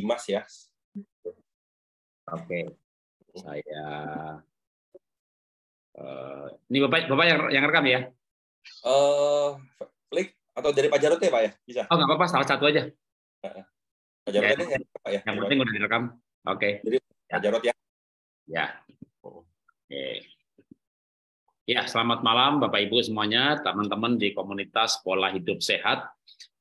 Dimas ya. Oke. Okay. Saya uh, ini Bapak Bapak yang yang rekam ya? Eh, uh, klik atau dari Pak Jarot ya, Pak ya? Bisa. Oh, nggak apa-apa, salah satu aja. Pak Jarot ya, ini ya, Pak ya. Yang penting udah direkam. Oke. Okay. Jadi ya. Pak Jarot ya. Ya. Oke. Okay. Ya, selamat malam Bapak Ibu semuanya, teman-teman di komunitas Pola Hidup Sehat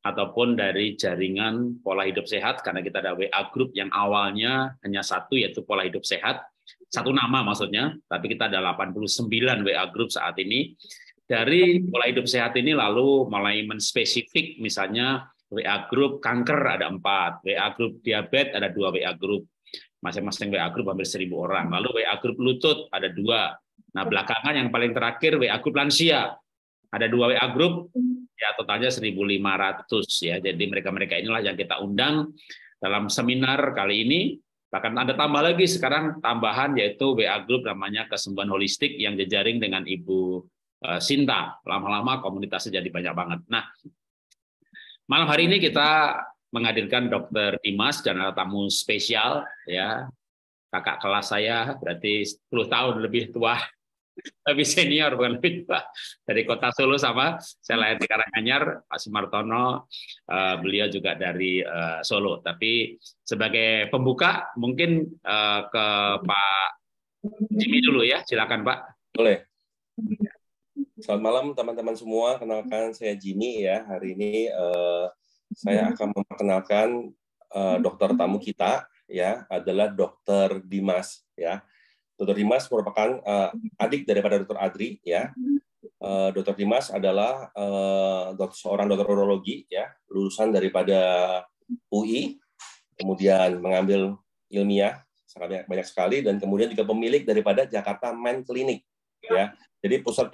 ataupun dari jaringan pola hidup sehat karena kita ada WA group yang awalnya hanya satu yaitu pola hidup sehat satu nama maksudnya tapi kita ada 89 WA group saat ini dari pola hidup sehat ini lalu mulai menspesifik misalnya WA group kanker ada empat WA group diabetes ada dua WA group masing-masing WA group hampir seribu orang lalu WA group lutut ada dua nah belakangan yang paling terakhir WA group lansia ada dua WA group Ya, totalnya 1.500 ya. Jadi mereka-mereka inilah yang kita undang dalam seminar kali ini. Bahkan ada tambah lagi sekarang tambahan yaitu WA Group namanya Kesembuhan Holistik yang jejaring dengan Ibu eh, Sinta. Lama-lama komunitasnya jadi banyak banget. Nah, malam hari ini kita menghadirkan Dokter Dimas dan ada tamu spesial ya. Kakak kelas saya berarti 10 tahun lebih tua lebih senior bukan lebih tua dari kota Solo sama saya lahir di Karanganyar Pak Sumartono eh, beliau juga dari eh, Solo tapi sebagai pembuka mungkin eh, ke Pak Jimmy dulu ya silakan Pak boleh Selamat malam teman-teman semua kenalkan saya Jimmy ya hari ini saya hmm. akan memperkenalkan dokter tamu kita ya adalah dokter Dimas ya Dr. Dimas merupakan uh, adik daripada Dr. Adri ya. Uh, mm-hmm. eh, Dr. Dimas adalah uh, dokter, seorang dokter urologi ya, lulusan daripada UI, kemudian mengambil ilmiah sangat banyak, banyak sekali dan kemudian juga pemilik daripada Jakarta Men Clinic ya. ya. Jadi pusat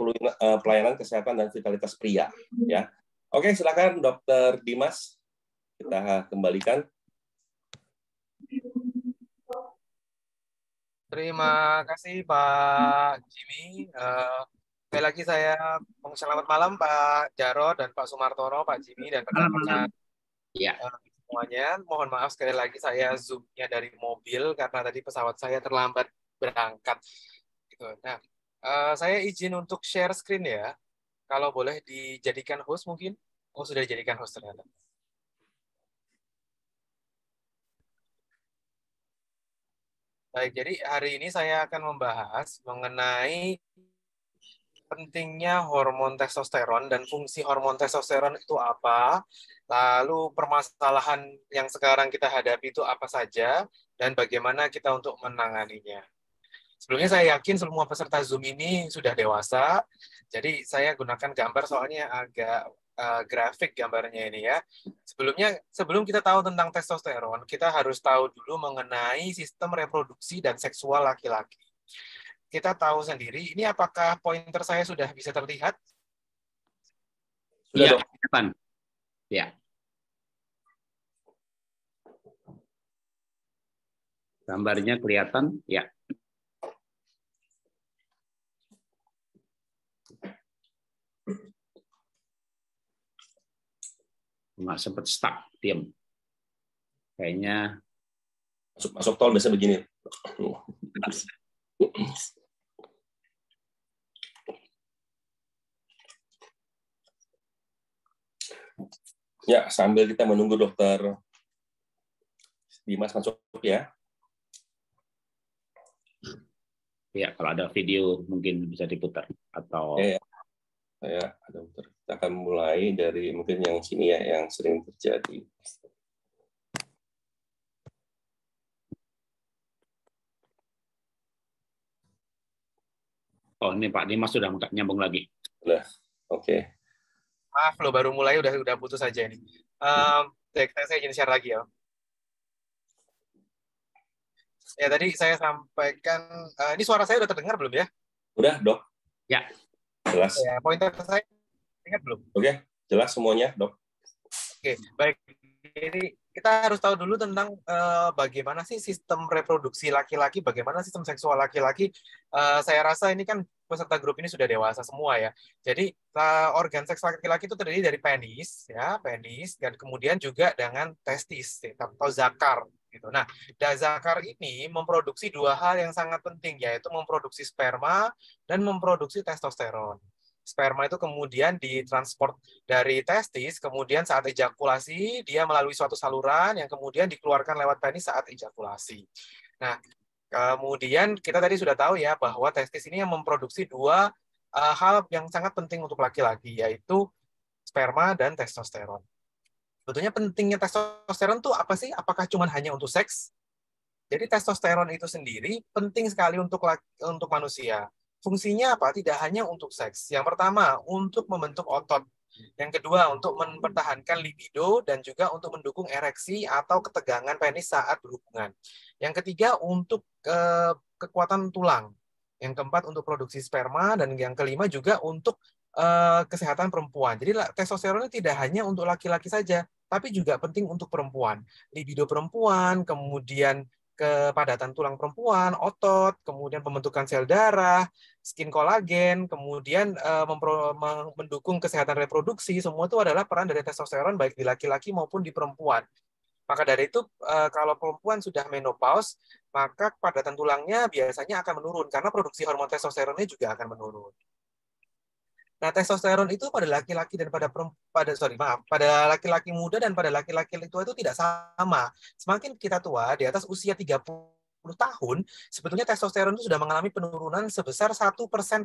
pelayanan kesehatan dan vitalitas pria ya. Oke, silakan Dr. Dimas kita kembalikan Terima hmm. kasih Pak Jimmy. Uh, sekali lagi saya mengucapkan selamat malam Pak Jaro dan Pak Sumartono, Pak Jimmy dan rekan-rekan ya. uh, semuanya. Mohon maaf sekali lagi saya zoomnya dari mobil karena tadi pesawat saya terlambat berangkat. Gitu. Nah, uh, saya izin untuk share screen ya. Kalau boleh dijadikan host mungkin. Oh sudah dijadikan host ternyata. Baik, jadi hari ini saya akan membahas mengenai pentingnya hormon testosteron dan fungsi hormon testosteron itu apa, lalu permasalahan yang sekarang kita hadapi itu apa saja, dan bagaimana kita untuk menanganinya. Sebelumnya saya yakin semua peserta Zoom ini sudah dewasa, jadi saya gunakan gambar soalnya agak uh, grafik gambarnya ini ya. Sebelumnya sebelum kita tahu tentang testosteron, kita harus tahu dulu mengenai sistem reproduksi dan seksual laki-laki. Kita tahu sendiri, ini apakah pointer saya sudah bisa terlihat? Sudah, ya. Ya. Gambarnya kelihatan, ya. nggak sempat stuck diam kayaknya masuk masuk tol biasa begini ya sambil kita menunggu dokter Dimas masuk ya ya kalau ada video mungkin bisa diputar atau ya, ya. ya ada putar kita akan mulai dari mungkin yang sini ya, yang sering terjadi. Oh, ini Pak Dimas sudah nyambung lagi. Sudah, oke. Okay. Maaf lo baru mulai udah udah putus aja ini. Um, ya, saya ingin share lagi ya. Ya tadi saya sampaikan, uh, ini suara saya udah terdengar belum ya? Udah dok. Ya. Jelas. Ya, pointer saya Ingat belum? Oke, jelas semuanya, Dok. Oke, baik. Jadi kita harus tahu dulu tentang uh, bagaimana sih sistem reproduksi laki-laki, bagaimana sistem seksual laki-laki. Uh, saya rasa ini kan peserta grup ini sudah dewasa semua ya. Jadi uh, organ seks laki-laki itu terdiri dari penis, ya penis, dan kemudian juga dengan testis ya, atau zakar. Gitu. Nah, zakar ini memproduksi dua hal yang sangat penting, yaitu memproduksi sperma dan memproduksi testosteron sperma itu kemudian ditransport dari testis, kemudian saat ejakulasi dia melalui suatu saluran yang kemudian dikeluarkan lewat penis saat ejakulasi. Nah, kemudian kita tadi sudah tahu ya bahwa testis ini yang memproduksi dua e, hal yang sangat penting untuk laki-laki yaitu sperma dan testosteron. Sebetulnya pentingnya testosteron itu apa sih? Apakah cuma hanya untuk seks? Jadi testosteron itu sendiri penting sekali untuk untuk manusia Fungsinya apa? Tidak hanya untuk seks. Yang pertama, untuk membentuk otot. Yang kedua, untuk mempertahankan libido dan juga untuk mendukung ereksi atau ketegangan penis saat berhubungan. Yang ketiga, untuk ke eh, kekuatan tulang. Yang keempat, untuk produksi sperma. Dan yang kelima juga untuk uh, kesehatan perempuan. Jadi testosteron tidak hanya untuk laki-laki saja, tapi juga penting untuk perempuan. Libido perempuan, kemudian kepadatan tulang perempuan, otot, kemudian pembentukan sel darah, skin kolagen, kemudian eh, mendukung kesehatan reproduksi, semua itu adalah peran dari testosteron baik di laki-laki maupun di perempuan. Maka dari itu eh, kalau perempuan sudah menopause, maka kepadatan tulangnya biasanya akan menurun karena produksi hormon testosteronnya juga akan menurun. Nah, testosteron itu pada laki-laki dan pada pada sorry maaf, pada laki-laki muda dan pada laki-laki tua itu tidak sama. Semakin kita tua, di atas usia 30 tahun, sebetulnya testosteron itu sudah mengalami penurunan sebesar 1%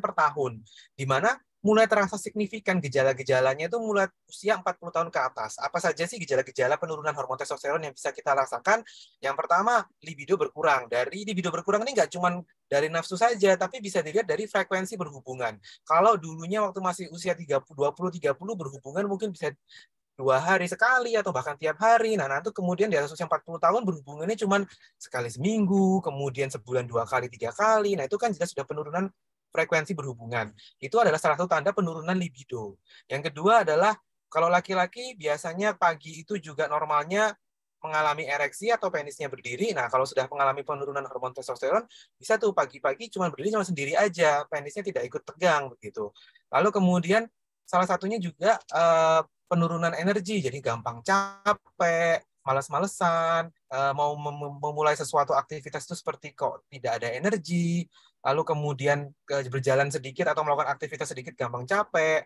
per tahun. Di mana mulai terasa signifikan gejala-gejalanya itu mulai usia 40 tahun ke atas. Apa saja sih gejala-gejala penurunan hormon testosteron yang bisa kita rasakan? Yang pertama, libido berkurang. Dari libido berkurang ini nggak cuma dari nafsu saja, tapi bisa dilihat dari frekuensi berhubungan. Kalau dulunya waktu masih usia puluh 20, 30 berhubungan mungkin bisa dua hari sekali atau bahkan tiap hari. Nah, nanti kemudian di atas usia 40 tahun berhubungannya cuma sekali seminggu, kemudian sebulan dua kali, tiga kali. Nah, itu kan jelas sudah penurunan frekuensi berhubungan. Itu adalah salah satu tanda penurunan libido. Yang kedua adalah kalau laki-laki biasanya pagi itu juga normalnya mengalami ereksi atau penisnya berdiri. Nah, kalau sudah mengalami penurunan hormon testosteron, bisa tuh pagi-pagi cuma berdiri cuma sendiri aja, penisnya tidak ikut tegang begitu. Lalu kemudian salah satunya juga eh, penurunan energi, jadi gampang capek, malas-malesan, eh, mau memulai sesuatu aktivitas itu seperti kok tidak ada energi, lalu kemudian eh, berjalan sedikit atau melakukan aktivitas sedikit gampang capek,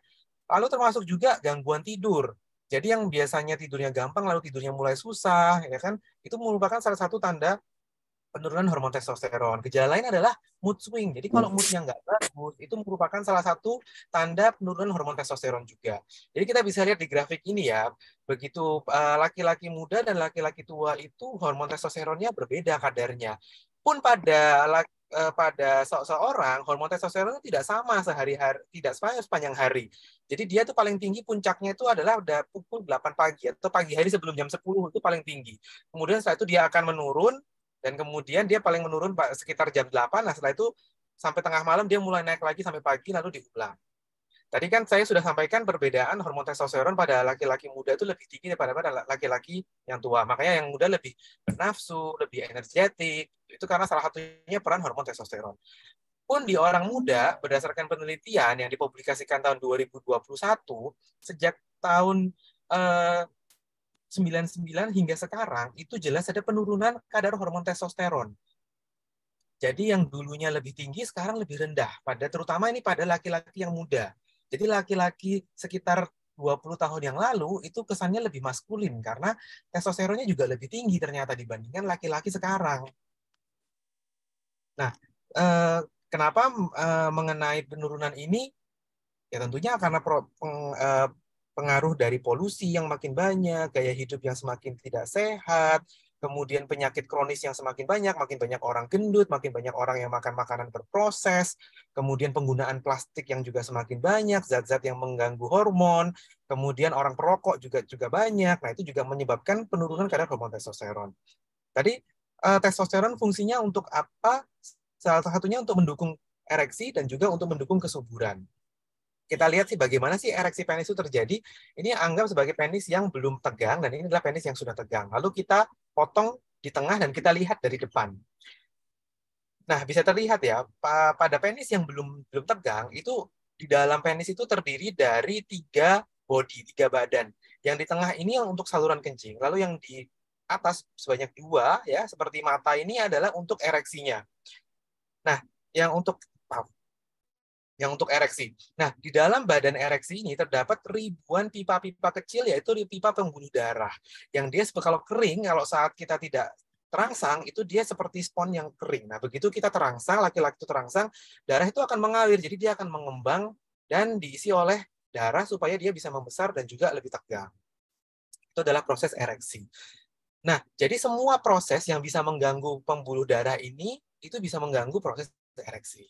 lalu termasuk juga gangguan tidur. Jadi yang biasanya tidurnya gampang lalu tidurnya mulai susah, ya kan? Itu merupakan salah satu tanda penurunan hormon testosteron. Gejala lain adalah mood swing. Jadi kalau moodnya nggak bagus, itu merupakan salah satu tanda penurunan hormon testosteron juga. Jadi kita bisa lihat di grafik ini ya, begitu eh, laki-laki muda dan laki-laki tua itu hormon testosteronnya berbeda kadarnya. Pun pada laki eh, pada se seorang hormon testosteron tidak sama sehari-hari tidak sepanjang hari. Jadi dia tuh paling tinggi puncaknya itu adalah udah pukul 8 pagi atau pagi hari sebelum jam 10 itu paling tinggi. Kemudian setelah itu dia akan menurun dan kemudian dia paling menurun sekitar jam 8, nah setelah itu sampai tengah malam dia mulai naik lagi sampai pagi lalu diulang. Tadi kan saya sudah sampaikan perbedaan hormon testosteron pada laki-laki muda itu lebih tinggi daripada pada laki-laki yang tua. Makanya yang muda lebih bernafsu, lebih energetik. Itu karena salah satunya peran hormon testosteron. Pun di orang muda, berdasarkan penelitian yang dipublikasikan tahun 2021, sejak tahun eh, 99 hingga sekarang itu jelas ada penurunan kadar hormon testosteron. Jadi yang dulunya lebih tinggi sekarang lebih rendah pada terutama ini pada laki-laki yang muda. Jadi laki-laki sekitar 20 tahun yang lalu itu kesannya lebih maskulin karena testosteronnya juga lebih tinggi ternyata dibandingkan laki-laki sekarang. Nah, eh, kenapa eh, mengenai penurunan ini? Ya tentunya karena eh, pengaruh dari polusi yang makin banyak, gaya hidup yang semakin tidak sehat, kemudian penyakit kronis yang semakin banyak, makin banyak orang gendut, makin banyak orang yang makan makanan berproses, kemudian penggunaan plastik yang juga semakin banyak, zat-zat yang mengganggu hormon, kemudian orang perokok juga juga banyak. Nah, itu juga menyebabkan penurunan kadar hormon testosteron. Tadi eh, testosteron fungsinya untuk apa? Salah satunya untuk mendukung ereksi dan juga untuk mendukung kesuburan kita lihat sih bagaimana sih ereksi penis itu terjadi. Ini anggap sebagai penis yang belum tegang dan ini adalah penis yang sudah tegang. Lalu kita potong di tengah dan kita lihat dari depan. Nah, bisa terlihat ya pada penis yang belum belum tegang itu di dalam penis itu terdiri dari tiga body, tiga badan. Yang di tengah ini yang untuk saluran kencing, lalu yang di atas sebanyak dua ya seperti mata ini adalah untuk ereksinya. Nah, yang untuk yang untuk ereksi. Nah, di dalam badan ereksi ini terdapat ribuan pipa-pipa kecil, yaitu pipa pembuluh darah. Yang dia kalau kering, kalau saat kita tidak terangsang, itu dia seperti spon yang kering. Nah, begitu kita terangsang, laki-laki itu terangsang, darah itu akan mengalir. Jadi dia akan mengembang dan diisi oleh darah supaya dia bisa membesar dan juga lebih tegang. Itu adalah proses ereksi. Nah, jadi semua proses yang bisa mengganggu pembuluh darah ini, itu bisa mengganggu proses ereksi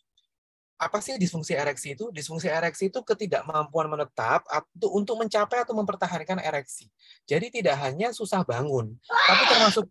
apa sih disfungsi ereksi itu? Disfungsi ereksi itu ketidakmampuan menetap atau untuk mencapai atau mempertahankan ereksi. Jadi tidak hanya susah bangun, tapi termasuk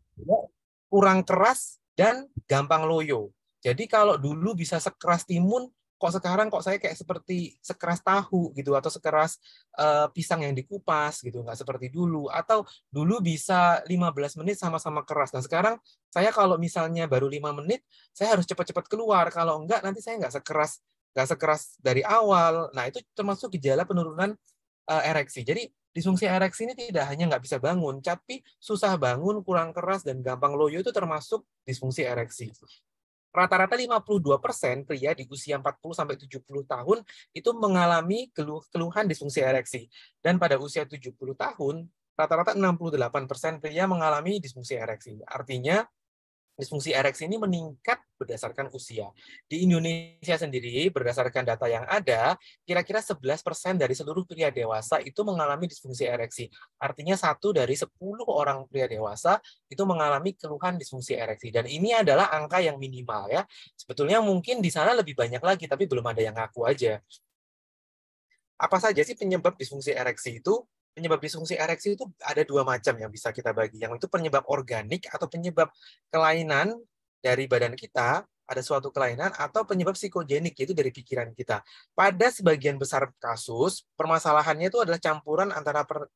kurang keras dan gampang loyo. Jadi kalau dulu bisa sekeras timun, kok sekarang kok saya kayak seperti sekeras tahu gitu atau sekeras uh, pisang yang dikupas gitu nggak seperti dulu atau dulu bisa 15 menit sama-sama keras nah sekarang saya kalau misalnya baru lima menit saya harus cepat-cepat keluar kalau enggak nanti saya nggak sekeras nggak sekeras dari awal nah itu termasuk gejala penurunan uh, ereksi jadi disfungsi ereksi ini tidak hanya nggak bisa bangun, tapi susah bangun, kurang keras, dan gampang loyo itu termasuk disfungsi ereksi rata-rata 52% pria di usia 40 sampai 70 tahun itu mengalami keluhan disfungsi ereksi dan pada usia 70 tahun rata-rata 68% pria mengalami disfungsi ereksi. Artinya disfungsi ereksi ini meningkat berdasarkan usia. Di Indonesia sendiri, berdasarkan data yang ada, kira-kira 11% dari seluruh pria dewasa itu mengalami disfungsi ereksi. Artinya satu dari 10 orang pria dewasa itu mengalami keluhan disfungsi ereksi. Dan ini adalah angka yang minimal ya. Sebetulnya mungkin di sana lebih banyak lagi, tapi belum ada yang ngaku aja. Apa saja sih penyebab disfungsi ereksi itu? penyebab disfungsi ereksi itu ada dua macam yang bisa kita bagi. Yang itu penyebab organik atau penyebab kelainan dari badan kita, ada suatu kelainan atau penyebab psikogenik yaitu dari pikiran kita. Pada sebagian besar kasus, permasalahannya itu adalah campuran antara per,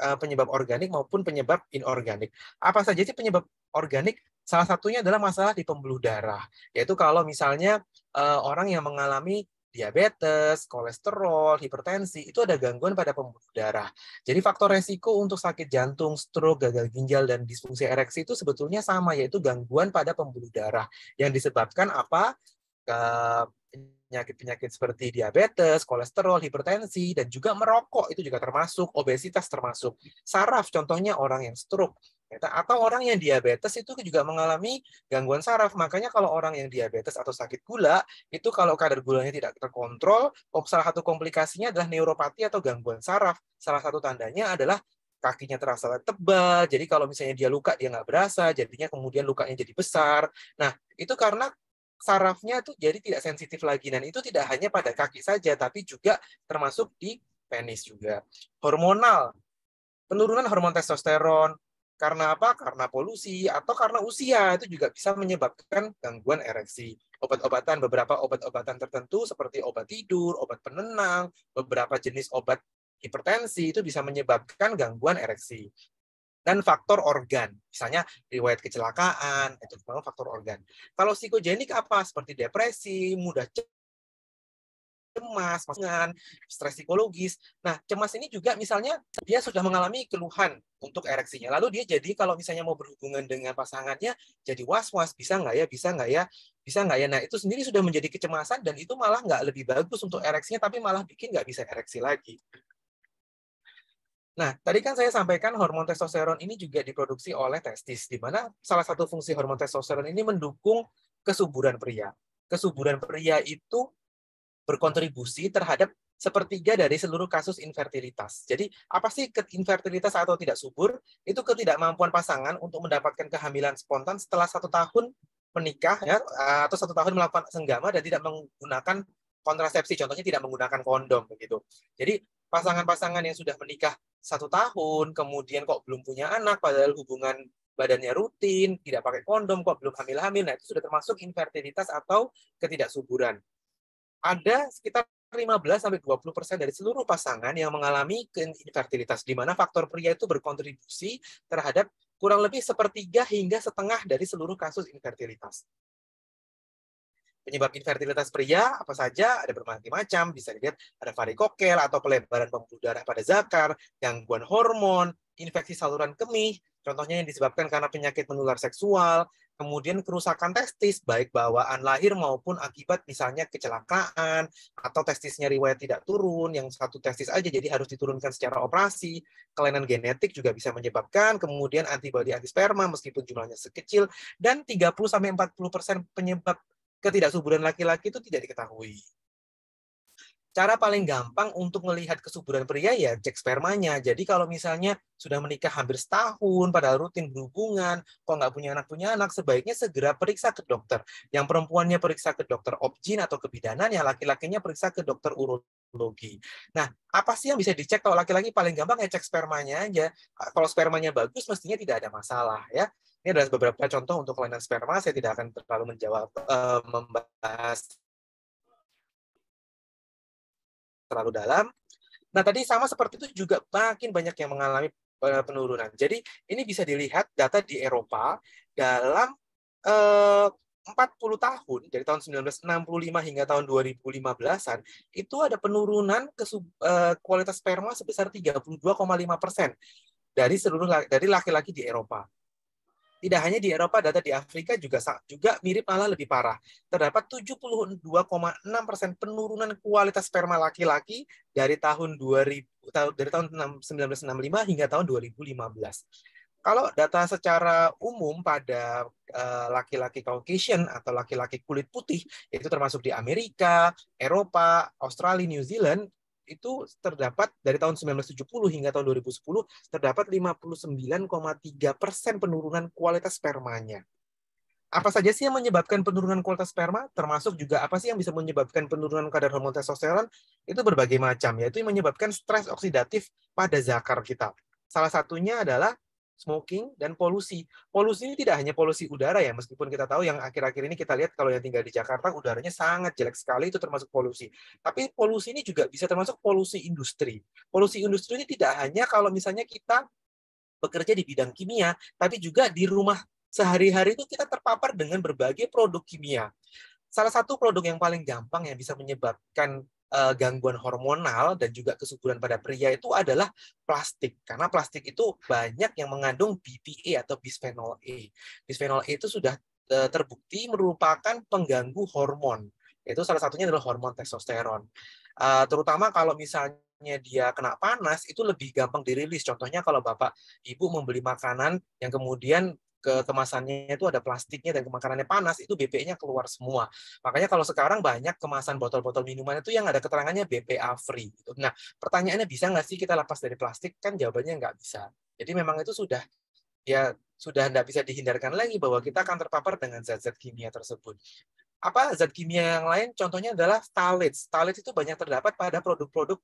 uh, penyebab organik maupun penyebab inorganik. Apa saja sih penyebab organik? Salah satunya adalah masalah di pembuluh darah, yaitu kalau misalnya uh, orang yang mengalami diabetes, kolesterol, hipertensi, itu ada gangguan pada pembuluh darah. Jadi faktor resiko untuk sakit jantung, stroke, gagal ginjal, dan disfungsi ereksi itu sebetulnya sama, yaitu gangguan pada pembuluh darah. Yang disebabkan apa? Penyakit-penyakit seperti diabetes, kolesterol, hipertensi, dan juga merokok itu juga termasuk, obesitas termasuk. Saraf contohnya orang yang stroke, atau orang yang diabetes itu juga mengalami gangguan saraf. Makanya kalau orang yang diabetes atau sakit gula, itu kalau kadar gulanya tidak terkontrol, salah satu komplikasinya adalah neuropati atau gangguan saraf. Salah satu tandanya adalah kakinya terasa tebal, jadi kalau misalnya dia luka dia nggak berasa, jadinya kemudian lukanya jadi besar. Nah, itu karena sarafnya tuh jadi tidak sensitif lagi. Dan itu tidak hanya pada kaki saja, tapi juga termasuk di penis juga. Hormonal, penurunan hormon testosteron, karena apa? Karena polusi atau karena usia itu juga bisa menyebabkan gangguan ereksi. Obat-obatan beberapa obat-obatan tertentu seperti obat tidur, obat penenang, beberapa jenis obat hipertensi itu bisa menyebabkan gangguan ereksi. Dan faktor organ, misalnya riwayat kecelakaan, itu memang faktor organ. Kalau psikogenik apa? Seperti depresi, mudah cemas, pasangan, stres psikologis. Nah, cemas ini juga misalnya dia sudah mengalami keluhan untuk ereksinya. Lalu dia jadi kalau misalnya mau berhubungan dengan pasangannya, jadi was-was, bisa nggak ya, bisa nggak ya, bisa nggak ya. Nah, itu sendiri sudah menjadi kecemasan dan itu malah nggak lebih bagus untuk ereksinya, tapi malah bikin nggak bisa ereksi lagi. Nah, tadi kan saya sampaikan hormon testosteron ini juga diproduksi oleh testis, di mana salah satu fungsi hormon testosteron ini mendukung kesuburan pria. Kesuburan pria itu berkontribusi terhadap sepertiga dari seluruh kasus infertilitas. Jadi, apa sih infertilitas atau tidak subur? Itu ketidakmampuan pasangan untuk mendapatkan kehamilan spontan setelah satu tahun menikah ya, atau satu tahun melakukan senggama dan tidak menggunakan kontrasepsi, contohnya tidak menggunakan kondom begitu. Jadi pasangan-pasangan yang sudah menikah satu tahun, kemudian kok belum punya anak, padahal hubungan badannya rutin, tidak pakai kondom, kok belum hamil-hamil, nah itu sudah termasuk infertilitas atau ketidaksuburan ada sekitar 15 sampai 20 persen dari seluruh pasangan yang mengalami infertilitas, di mana faktor pria itu berkontribusi terhadap kurang lebih sepertiga hingga setengah dari seluruh kasus infertilitas. Penyebab infertilitas pria apa saja ada berbagai macam, bisa dilihat ada varikokel atau pelebaran pembuluh darah pada zakar, gangguan hormon, infeksi saluran kemih, contohnya yang disebabkan karena penyakit menular seksual, kemudian kerusakan testis baik bawaan lahir maupun akibat misalnya kecelakaan atau testisnya riwayat tidak turun, yang satu testis aja jadi harus diturunkan secara operasi, kelainan genetik juga bisa menyebabkan, kemudian antibodi antisperma meskipun jumlahnya sekecil dan 30 sampai 40% penyebab ketidaksuburan laki-laki itu tidak diketahui. Cara paling gampang untuk melihat kesuburan pria ya cek spermanya. Jadi kalau misalnya sudah menikah hampir setahun, padahal rutin berhubungan, kok nggak punya anak punya anak, sebaiknya segera periksa ke dokter. Yang perempuannya periksa ke dokter objin atau kebidanan, yang laki-lakinya periksa ke dokter urologi. Nah, apa sih yang bisa dicek kalau laki-laki paling gampang ya cek spermanya aja. Kalau spermanya bagus mestinya tidak ada masalah ya. Ini adalah beberapa contoh untuk kelainan sperma. Saya tidak akan terlalu menjawab uh, membahas terlalu dalam. Nah, tadi sama seperti itu juga makin banyak yang mengalami eh, penurunan. Jadi, ini bisa dilihat data di Eropa dalam eh, uh, 40 tahun, dari tahun 1965 hingga tahun 2015-an, itu ada penurunan ke, uh, kualitas sperma sebesar 32,5 persen dari seluruh dari laki-laki di Eropa. Tidak hanya di Eropa, data di Afrika juga juga mirip malah lebih parah. Terdapat 72,6 persen penurunan kualitas sperma laki-laki dari tahun 2000 dari tahun 1965 hingga tahun 2015. Kalau data secara umum pada eh, laki-laki Caucasian atau laki-laki kulit putih, itu termasuk di Amerika, Eropa, Australia, New Zealand, itu terdapat dari tahun 1970 hingga tahun 2010 terdapat 59,3 persen penurunan kualitas spermanya. Apa saja sih yang menyebabkan penurunan kualitas sperma? Termasuk juga apa sih yang bisa menyebabkan penurunan kadar hormon testosteron? Itu berbagai macam, yaitu menyebabkan stres oksidatif pada zakar kita. Salah satunya adalah smoking, dan polusi. Polusi ini tidak hanya polusi udara ya, meskipun kita tahu yang akhir-akhir ini kita lihat kalau yang tinggal di Jakarta udaranya sangat jelek sekali, itu termasuk polusi. Tapi polusi ini juga bisa termasuk polusi industri. Polusi industri ini tidak hanya kalau misalnya kita bekerja di bidang kimia, tapi juga di rumah sehari-hari itu kita terpapar dengan berbagai produk kimia. Salah satu produk yang paling gampang yang bisa menyebabkan uh, gangguan hormonal dan juga kesuburan pada pria itu adalah plastik. Karena plastik itu banyak yang mengandung BPA atau bisphenol A. Bisphenol A itu sudah eh, terbukti merupakan pengganggu hormon. Itu salah satunya adalah hormon testosteron. Uh, terutama kalau misalnya dia kena panas itu lebih gampang dirilis. Contohnya kalau bapak ibu membeli makanan yang kemudian kemasannya itu ada plastiknya dan kemakanannya panas itu BPA-nya keluar semua. Makanya kalau sekarang banyak kemasan botol-botol minuman itu yang ada keterangannya BPA free. Gitu. Nah pertanyaannya bisa nggak sih kita lepas dari plastik? Kan jawabannya nggak bisa. Jadi memang itu sudah ya sudah tidak bisa dihindarkan lagi bahwa kita akan terpapar dengan zat-zat kimia tersebut. Apa zat kimia yang lain? Contohnya adalah phthalates. Phthalates itu banyak terdapat pada produk-produk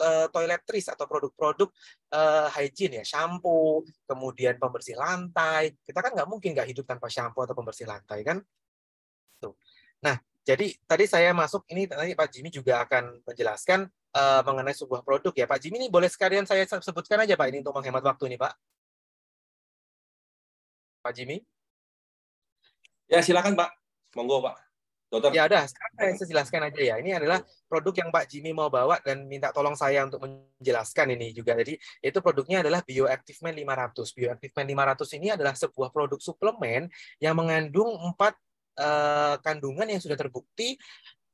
uh, eh, toiletries atau produk-produk uh, hygiene ya shampoo kemudian pembersih lantai kita kan nggak mungkin nggak hidup tanpa shampoo atau pembersih lantai kan tuh nah jadi tadi saya masuk ini tadi Pak Jimmy juga akan menjelaskan uh, mengenai sebuah produk ya Pak Jimmy ini boleh sekalian saya sebutkan aja Pak ini untuk menghemat waktu nih Pak Pak Jimmy ya silakan Pak monggo Pak Dokter. Ya udah, sekarang saya jelaskan aja ya. Ini adalah produk yang Pak Jimmy mau bawa dan minta tolong saya untuk menjelaskan ini juga. Jadi itu produknya adalah Bioactive Man 500. Bioactive Man 500 ini adalah sebuah produk suplemen yang mengandung empat uh, kandungan yang sudah terbukti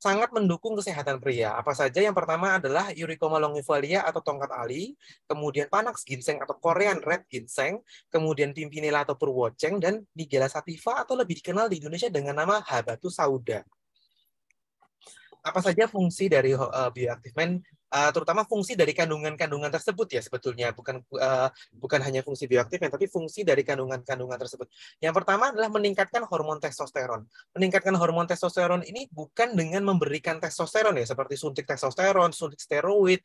sangat mendukung kesehatan pria. Apa saja? Yang pertama adalah Eurycoma longifolia atau tongkat ali, kemudian panax ginseng atau Korean red ginseng, kemudian pimpinella atau purwoceng, dan nigella sativa atau lebih dikenal di Indonesia dengan nama habatus sauda. Apa saja fungsi dari eh, bioaktifmen uh, terutama fungsi dari kandungan-kandungan tersebut ya sebetulnya bukan uh, bukan hanya fungsi bioaktifnya tapi fungsi dari kandungan-kandungan tersebut. Yang pertama adalah meningkatkan hormon testosteron. Meningkatkan hormon testosteron ini bukan dengan memberikan testosteron ya seperti suntik testosteron, suntik steroid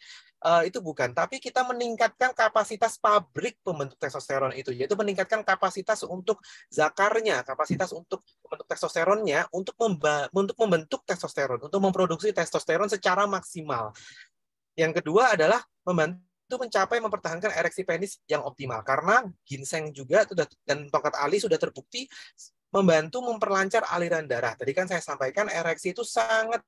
uh, itu bukan, tapi kita meningkatkan kapasitas pabrik pembentuk testosteron itu yaitu meningkatkan kapasitas untuk zakarnya, kapasitas untuk pembentuk testosteronnya untuk memba untuk membentuk testosteron, untuk memproduksi testosteron secara maksimal. Yang kedua adalah membantu mencapai mempertahankan ereksi penis yang optimal karena ginseng juga sudah dan tongkat ali sudah terbukti membantu memperlancar aliran darah. Tadi kan saya sampaikan ereksi itu sangat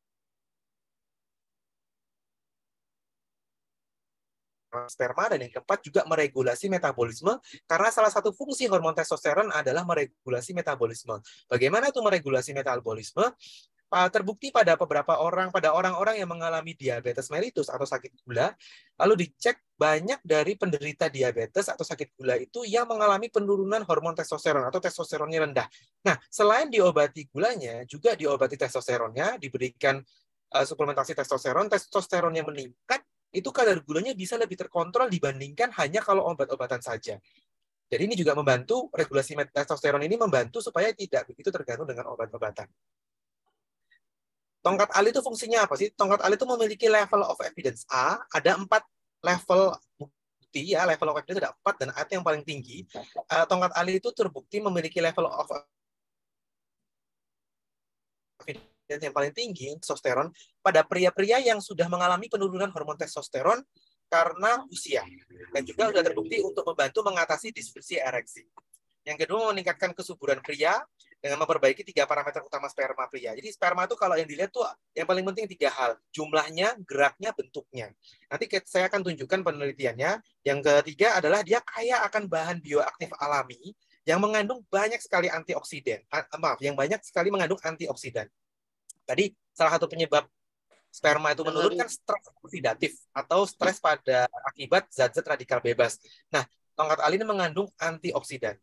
sperma dan yang keempat juga meregulasi metabolisme karena salah satu fungsi hormon testosteron adalah meregulasi metabolisme. Bagaimana itu meregulasi metabolisme? Ah, terbukti pada beberapa orang, pada orang-orang yang mengalami diabetes mellitus atau sakit gula, lalu dicek banyak dari penderita diabetes atau sakit gula itu yang mengalami penurunan hormon testosteron atau testosteronnya rendah. Nah, selain diobati gulanya, juga diobati testosteronnya, diberikan uh, suplementasi testosteron, testosteronnya meningkat, itu kadar gulanya bisa lebih terkontrol dibandingkan hanya kalau obat-obatan saja. Jadi ini juga membantu regulasi testosteron ini membantu supaya tidak begitu tergantung dengan obat-obatan. Tongkat ahli itu fungsinya apa sih? Tongkat ahli itu memiliki level of evidence A, ada empat level bukti ya, level of evidence ada empat dan A yang paling tinggi. Uh, tongkat ahli itu terbukti memiliki level of evidence yang paling tinggi, testosteron, pada pria-pria yang sudah mengalami penurunan hormon testosteron karena usia dan juga sudah terbukti untuk membantu mengatasi disfungsi ereksi. Yang kedua meningkatkan kesuburan pria dengan memperbaiki tiga parameter utama sperma pria. Jadi sperma itu kalau yang dilihat tuh yang paling penting tiga hal, jumlahnya, geraknya, bentuknya. Nanti saya akan tunjukkan penelitiannya. Yang ketiga adalah dia kaya akan bahan bioaktif alami yang mengandung banyak sekali antioksidan. Eh, maaf, yang banyak sekali mengandung antioksidan. Tadi salah satu penyebab sperma itu menurun kan stres oksidatif atau stres pada akibat zat-zat radikal bebas. Nah, tongkat alin mengandung antioksidan.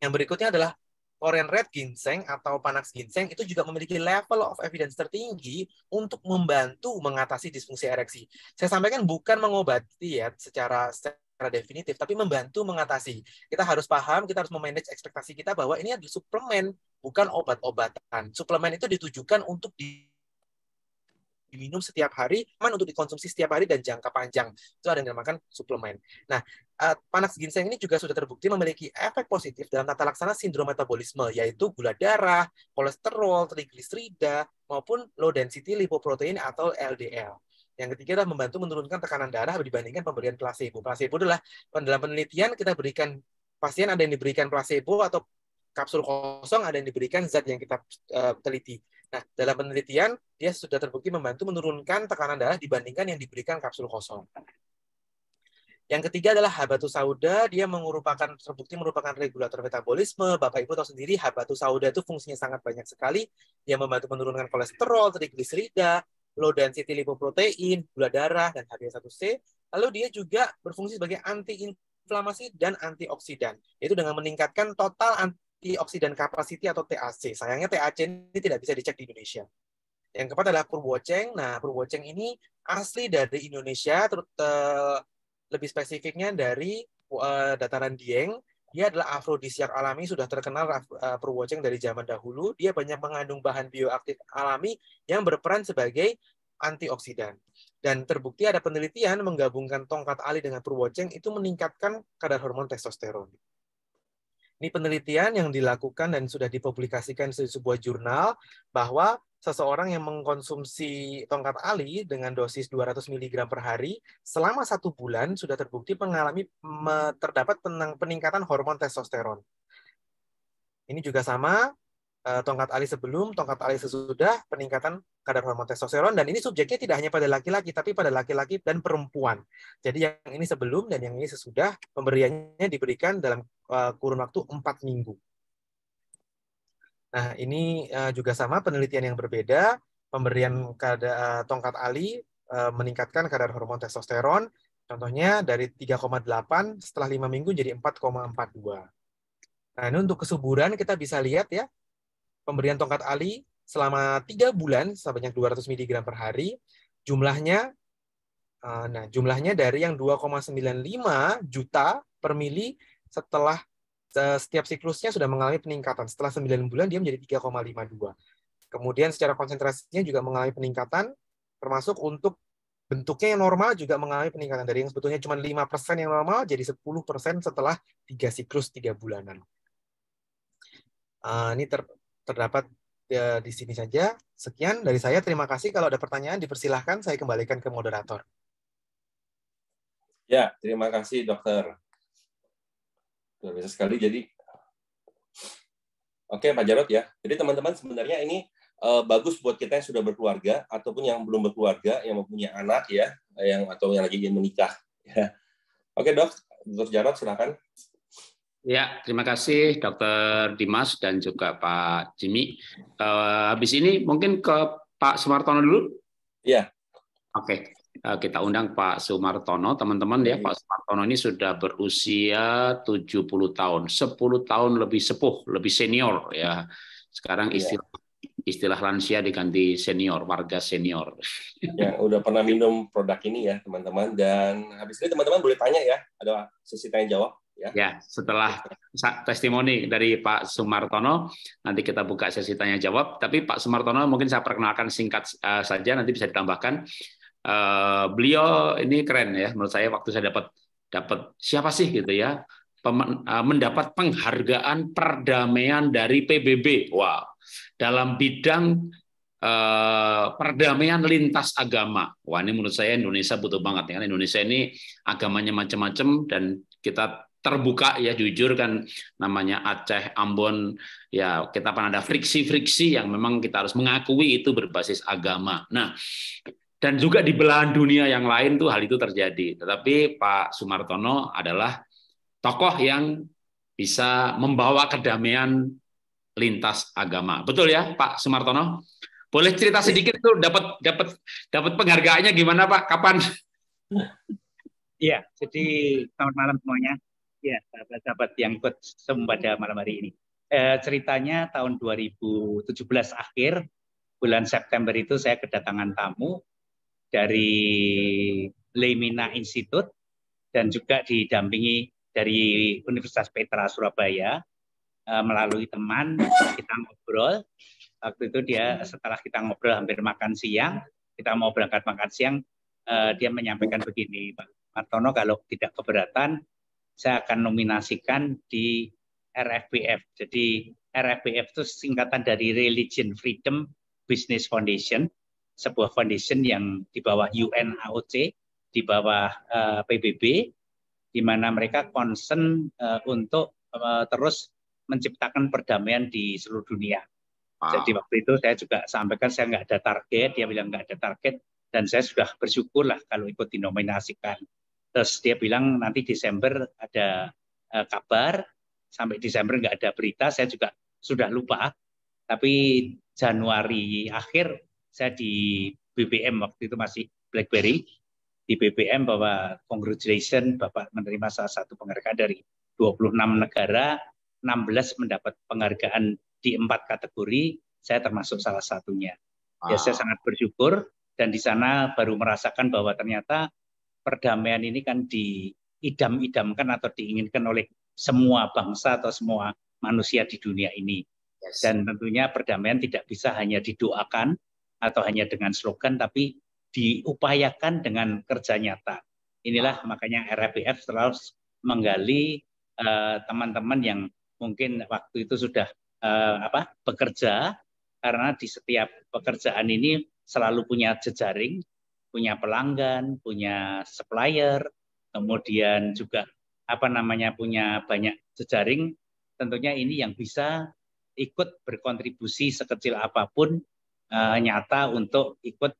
Yang berikutnya adalah Korean Red Ginseng atau Panax Ginseng itu juga memiliki level of evidence tertinggi untuk membantu mengatasi disfungsi ereksi. Saya sampaikan bukan mengobati ya secara, secara definitif, tapi membantu mengatasi. Kita harus paham, kita harus memanage ekspektasi kita bahwa ini adalah suplemen, bukan obat-obatan. Suplemen itu ditujukan untuk di diminum setiap hari, aman untuk dikonsumsi setiap hari dan jangka panjang. Itu ada yang dinamakan suplemen. Nah, panax eh, panas ginseng ini juga sudah terbukti memiliki efek positif dalam tata laksana sindrom metabolisme, yaitu gula darah, kolesterol, trigliserida, maupun low density lipoprotein atau LDL. Yang ketiga adalah membantu menurunkan tekanan darah dibandingkan pemberian placebo. Placebo adalah dalam penelitian kita berikan pasien ada yang diberikan placebo atau kapsul kosong, ada yang diberikan zat yang kita uh, teliti Nah, dalam penelitian, dia sudah terbukti membantu menurunkan tekanan darah dibandingkan yang diberikan kapsul kosong. Yang ketiga adalah habatus sauda, dia merupakan terbukti merupakan regulator metabolisme. Bapak Ibu tahu sendiri habatus sauda itu fungsinya sangat banyak sekali. Dia membantu menurunkan kolesterol, trigliserida, low density lipoprotein, gula darah dan HbA1c. Lalu dia juga berfungsi sebagai antiinflamasi dan antioksidan, yaitu dengan meningkatkan total Antioksidan Capacity atau TAC. Sayangnya TAC ini tidak bisa dicek di Indonesia. Yang keempat adalah Purwoceng. Nah, Purwoceng ini asli dari Indonesia, terus eh, lebih spesifiknya dari eh, dataran Dieng. Dia adalah afrodisiak alami, sudah terkenal uh, Purwoceng dari zaman dahulu. Dia banyak mengandung bahan bioaktif alami yang berperan sebagai antioksidan. Dan terbukti ada penelitian menggabungkan tongkat ali dengan Purwoceng itu meningkatkan kadar hormon testosteron. Ini penelitian yang dilakukan dan sudah dipublikasikan di sebuah jurnal bahwa seseorang yang mengkonsumsi tongkat ali dengan dosis 200 mg per hari selama satu bulan sudah terbukti mengalami terdapat peningkatan hormon testosteron. Ini juga sama e, tongkat ali sebelum, tongkat ali sesudah peningkatan kadar hormon testosteron dan ini subjeknya tidak hanya pada laki-laki tapi pada laki-laki dan perempuan. Jadi yang ini sebelum dan yang ini sesudah pemberiannya diberikan dalam Eh, kurun waktu empat minggu. Nah, ini eh, juga sama penelitian yang berbeda, pemberian kada, eh, tongkat ali meningkatkan kadar hormon testosteron, contohnya dari 3,8 setelah 5 minggu jadi 4,42. Nah, ini untuk kesuburan kita bisa lihat ya, pemberian tongkat ali selama 3 bulan sebanyak 200 mg per hari, jumlahnya nah jumlahnya dari yang 2,95 juta per mili setelah eh, setiap siklusnya sudah mengalami peningkatan. Setelah 9 bulan dia menjadi 3,52. Kemudian secara konsentrasinya juga mengalami peningkatan, termasuk untuk bentuknya yang normal juga mengalami peningkatan dari yang sebetulnya cuma 5% yang normal jadi 10% setelah 3 siklus 3 bulanan. Uh, ini ter, terdapat ya, di sini saja. Sekian dari saya. Terima kasih. Kalau ada pertanyaan dipersilahkan. Saya kembalikan ke moderator. Ya, terima kasih dokter luar biasa sekali jadi oke okay, Pak Jarod ya jadi teman-teman sebenarnya ini uh, bagus buat kita yang sudah berkeluarga ataupun yang belum berkeluarga yang mempunyai anak ya yang atau yang lagi ingin menikah ya. oke okay, dok dokter Jarod silakan Ya, terima kasih dokter Dimas dan juga Pak Jimmy. Uh, habis ini mungkin ke Pak Sumartono dulu. Ya. Oke. Okay. Eh, kita undang Pak Sumartono, teman-teman ya iya. Pak Sumartono ini sudah berusia 70 tahun, 10 tahun lebih sepuh, lebih senior ya. Sekarang iya. istilah istilah lansia diganti senior, warga senior. Ya, udah pernah minum produk ini ya, teman-teman dan habis ini teman-teman boleh tanya ya, ada sesi tanya jawab ya. Ya, setelah testimoni dari Pak Sumartono, nanti kita buka sesi tanya jawab, tapi Pak Sumartono mungkin saya perkenalkan singkat eh, saja nanti bisa ditambahkan. Eh, beliau ini keren ya menurut saya waktu saya dapat dapat siapa sih gitu ya eh, mendapat penghargaan perdamaian dari PBB. Wow. Dalam bidang eh, perdamaian lintas agama. Wah ini menurut saya Indonesia butuh banget ya. Indonesia ini agamanya macam-macam dan kita terbuka ya jujur kan namanya Aceh, Ambon ya kita pernah ada friksi-friksi yang memang kita harus mengakui itu berbasis agama. Nah dan juga di belahan dunia yang lain tuh hal itu terjadi. Tetapi Pak Sumartono adalah tokoh yang bisa membawa kedamaian lintas agama. Betul ya, Pak Sumartono? Boleh cerita sedikit tuh dapat dapat dapat penghargaannya gimana, Pak? Kapan? Iya, jadi selamat malam semuanya. Iya, sahabat-sahabat yang ikut pada malam hari ini. Eh, ceritanya tahun 2017 akhir, bulan September itu saya kedatangan tamu dari Lemina Institute dan juga didampingi dari Universitas Petra Surabaya eh, melalui teman kita ngobrol waktu itu dia setelah kita ngobrol hampir makan siang kita mau berangkat makan siang eh, dia menyampaikan begini Pak Martono kalau tidak keberatan saya akan nominasikan di RFBF jadi RFBF itu singkatan dari Religion Freedom Business Foundation sebuah foundation yang di bawah UNAOC, di bawah eh, PBB, di mana mereka concern eh, untuk eh, terus menciptakan perdamaian di seluruh dunia. Wow. Ah. Jadi waktu itu saya juga sampaikan saya nggak ada target, dia bilang nggak ada target, dan saya sudah bersyukurlah kalau ikut dinominasikan. Terus dia bilang nanti Desember ada kabar, sampai Desember nggak ada berita, saya juga sudah lupa. Tapi Januari akhir saya di BBM waktu itu masih BlackBerry di BBM bahwa congratulation Bapak menerima salah satu penghargaan dari 26 negara, 16 mendapat penghargaan di empat kategori, saya termasuk salah satunya. Ya ah. saya sangat bersyukur dan di sana baru merasakan bahwa ternyata perdamaian ini kan diidam-idamkan atau diinginkan oleh semua bangsa atau semua manusia di dunia ini. Yes. Dan tentunya perdamaian tidak bisa hanya didoakan, atau hanya dengan slogan tapi diupayakan dengan kerja nyata. Inilah makanya RABF selalu menggali eh, teman-teman uh, yang mungkin waktu itu sudah uh, apa bekerja karena di setiap pekerjaan ini selalu punya jejaring, punya pelanggan, punya supplier, kemudian juga apa namanya punya banyak jejaring. Tentunya ini yang bisa ikut berkontribusi sekecil apapun uh, nyata untuk ikut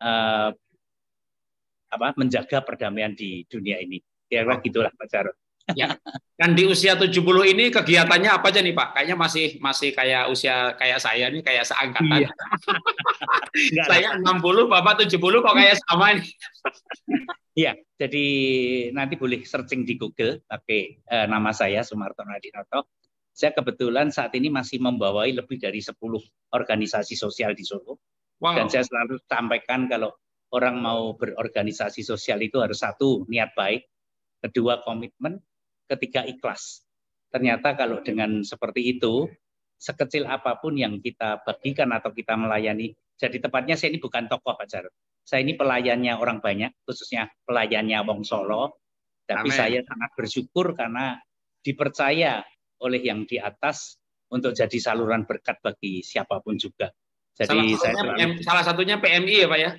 uh, apa menjaga perdamaian di dunia ini. Kira-kira gitulah Pak Jarod. Ya. Dan di usia 70 ini kegiatannya apa aja nih Pak? Kayaknya masih masih kayak usia kayak saya nih, kayak seangkatan. Iya. saya 60, Bapak 70 kok kayak sama nih. Iya, jadi nanti boleh searching di Google pakai uh, nama saya Sumarto Nadinoto. Saya kebetulan saat ini masih membawai lebih dari 10 organisasi sosial di Solo. Wow. Dan saya selalu sampaikan kalau orang mau berorganisasi sosial itu harus satu, niat baik. Kedua, komitmen. Ketiga, ikhlas. Ternyata kalau dengan seperti itu, sekecil apapun yang kita bagikan atau kita melayani, jadi tepatnya saya ini bukan tokoh Pak Jarod. Saya ini pelayannya orang banyak, khususnya pelayannya Wong Solo. Tapi Amen. saya sangat bersyukur karena dipercaya oleh yang di atas untuk jadi saluran berkat bagi siapapun juga. Jadi salah, saya satunya, PM, salah satunya PMI ya Pak ya?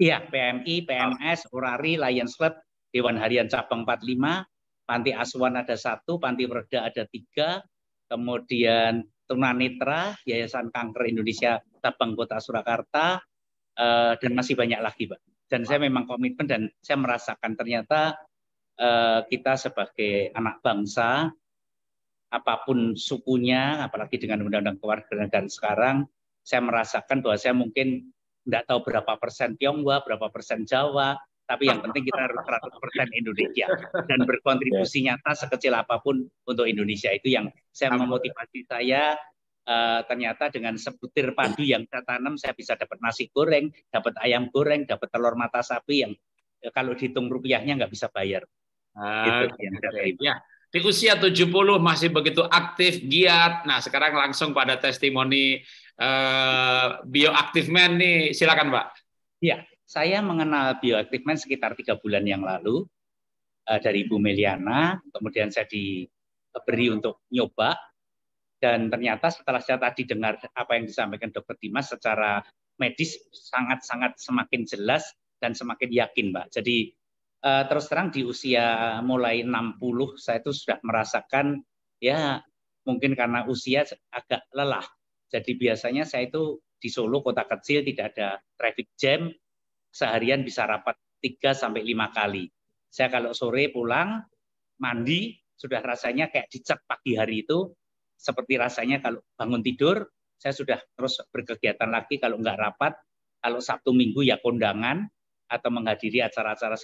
Iya, PMI, PMS, oh. Orari, Lions Club, Dewan Harian Cabang 45, Panti Asuhan ada satu, Panti Perda ada tiga, kemudian Tunanetra, Yayasan Kanker Indonesia Cabang Kota Surakarta, uh, dan masih banyak lagi Pak. Dan saya memang komitmen dan saya merasakan ternyata uh, kita sebagai anak bangsa apapun sukunya, apalagi dengan undang-undang kewarganegaraan sekarang, saya merasakan bahwa saya mungkin tidak tahu berapa persen Tionghoa, berapa persen Jawa, tapi yang penting kita harus 100 persen Indonesia dan berkontribusi nyata sekecil apapun untuk Indonesia itu yang saya memotivasi saya Uh, ternyata dengan sebutir padu yang saya tanam saya bisa dapat nasi goreng, dapat ayam goreng, dapat telur mata sapi yang eh, kalau dihitung rupiahnya nggak bisa bayar. Ah, gitu, yang ya. Di usia 70 masih begitu aktif, giat. Nah, sekarang langsung pada testimoni eh, bioaktif man nih. Silakan, Pak. Iya, saya mengenal bioaktif man sekitar tiga bulan yang lalu eh, dari Ibu Meliana. Kemudian saya diberi untuk nyoba dan ternyata setelah saya tadi dengar apa yang disampaikan Dokter Dimas secara medis sangat-sangat semakin jelas dan semakin yakin, Pak. Jadi Eh, terus terang di usia mulai 60 saya itu sudah merasakan ya mungkin karena usia agak lelah. Jadi biasanya saya itu di Solo kota kecil tidak ada traffic jam, seharian bisa rapat 3 sampai 5 kali. Saya kalau sore pulang mandi sudah rasanya kayak dicek pagi hari itu seperti rasanya kalau bangun tidur saya sudah terus berkegiatan lagi kalau nggak rapat kalau Sabtu Minggu ya kondangan atau menghadiri acara-acara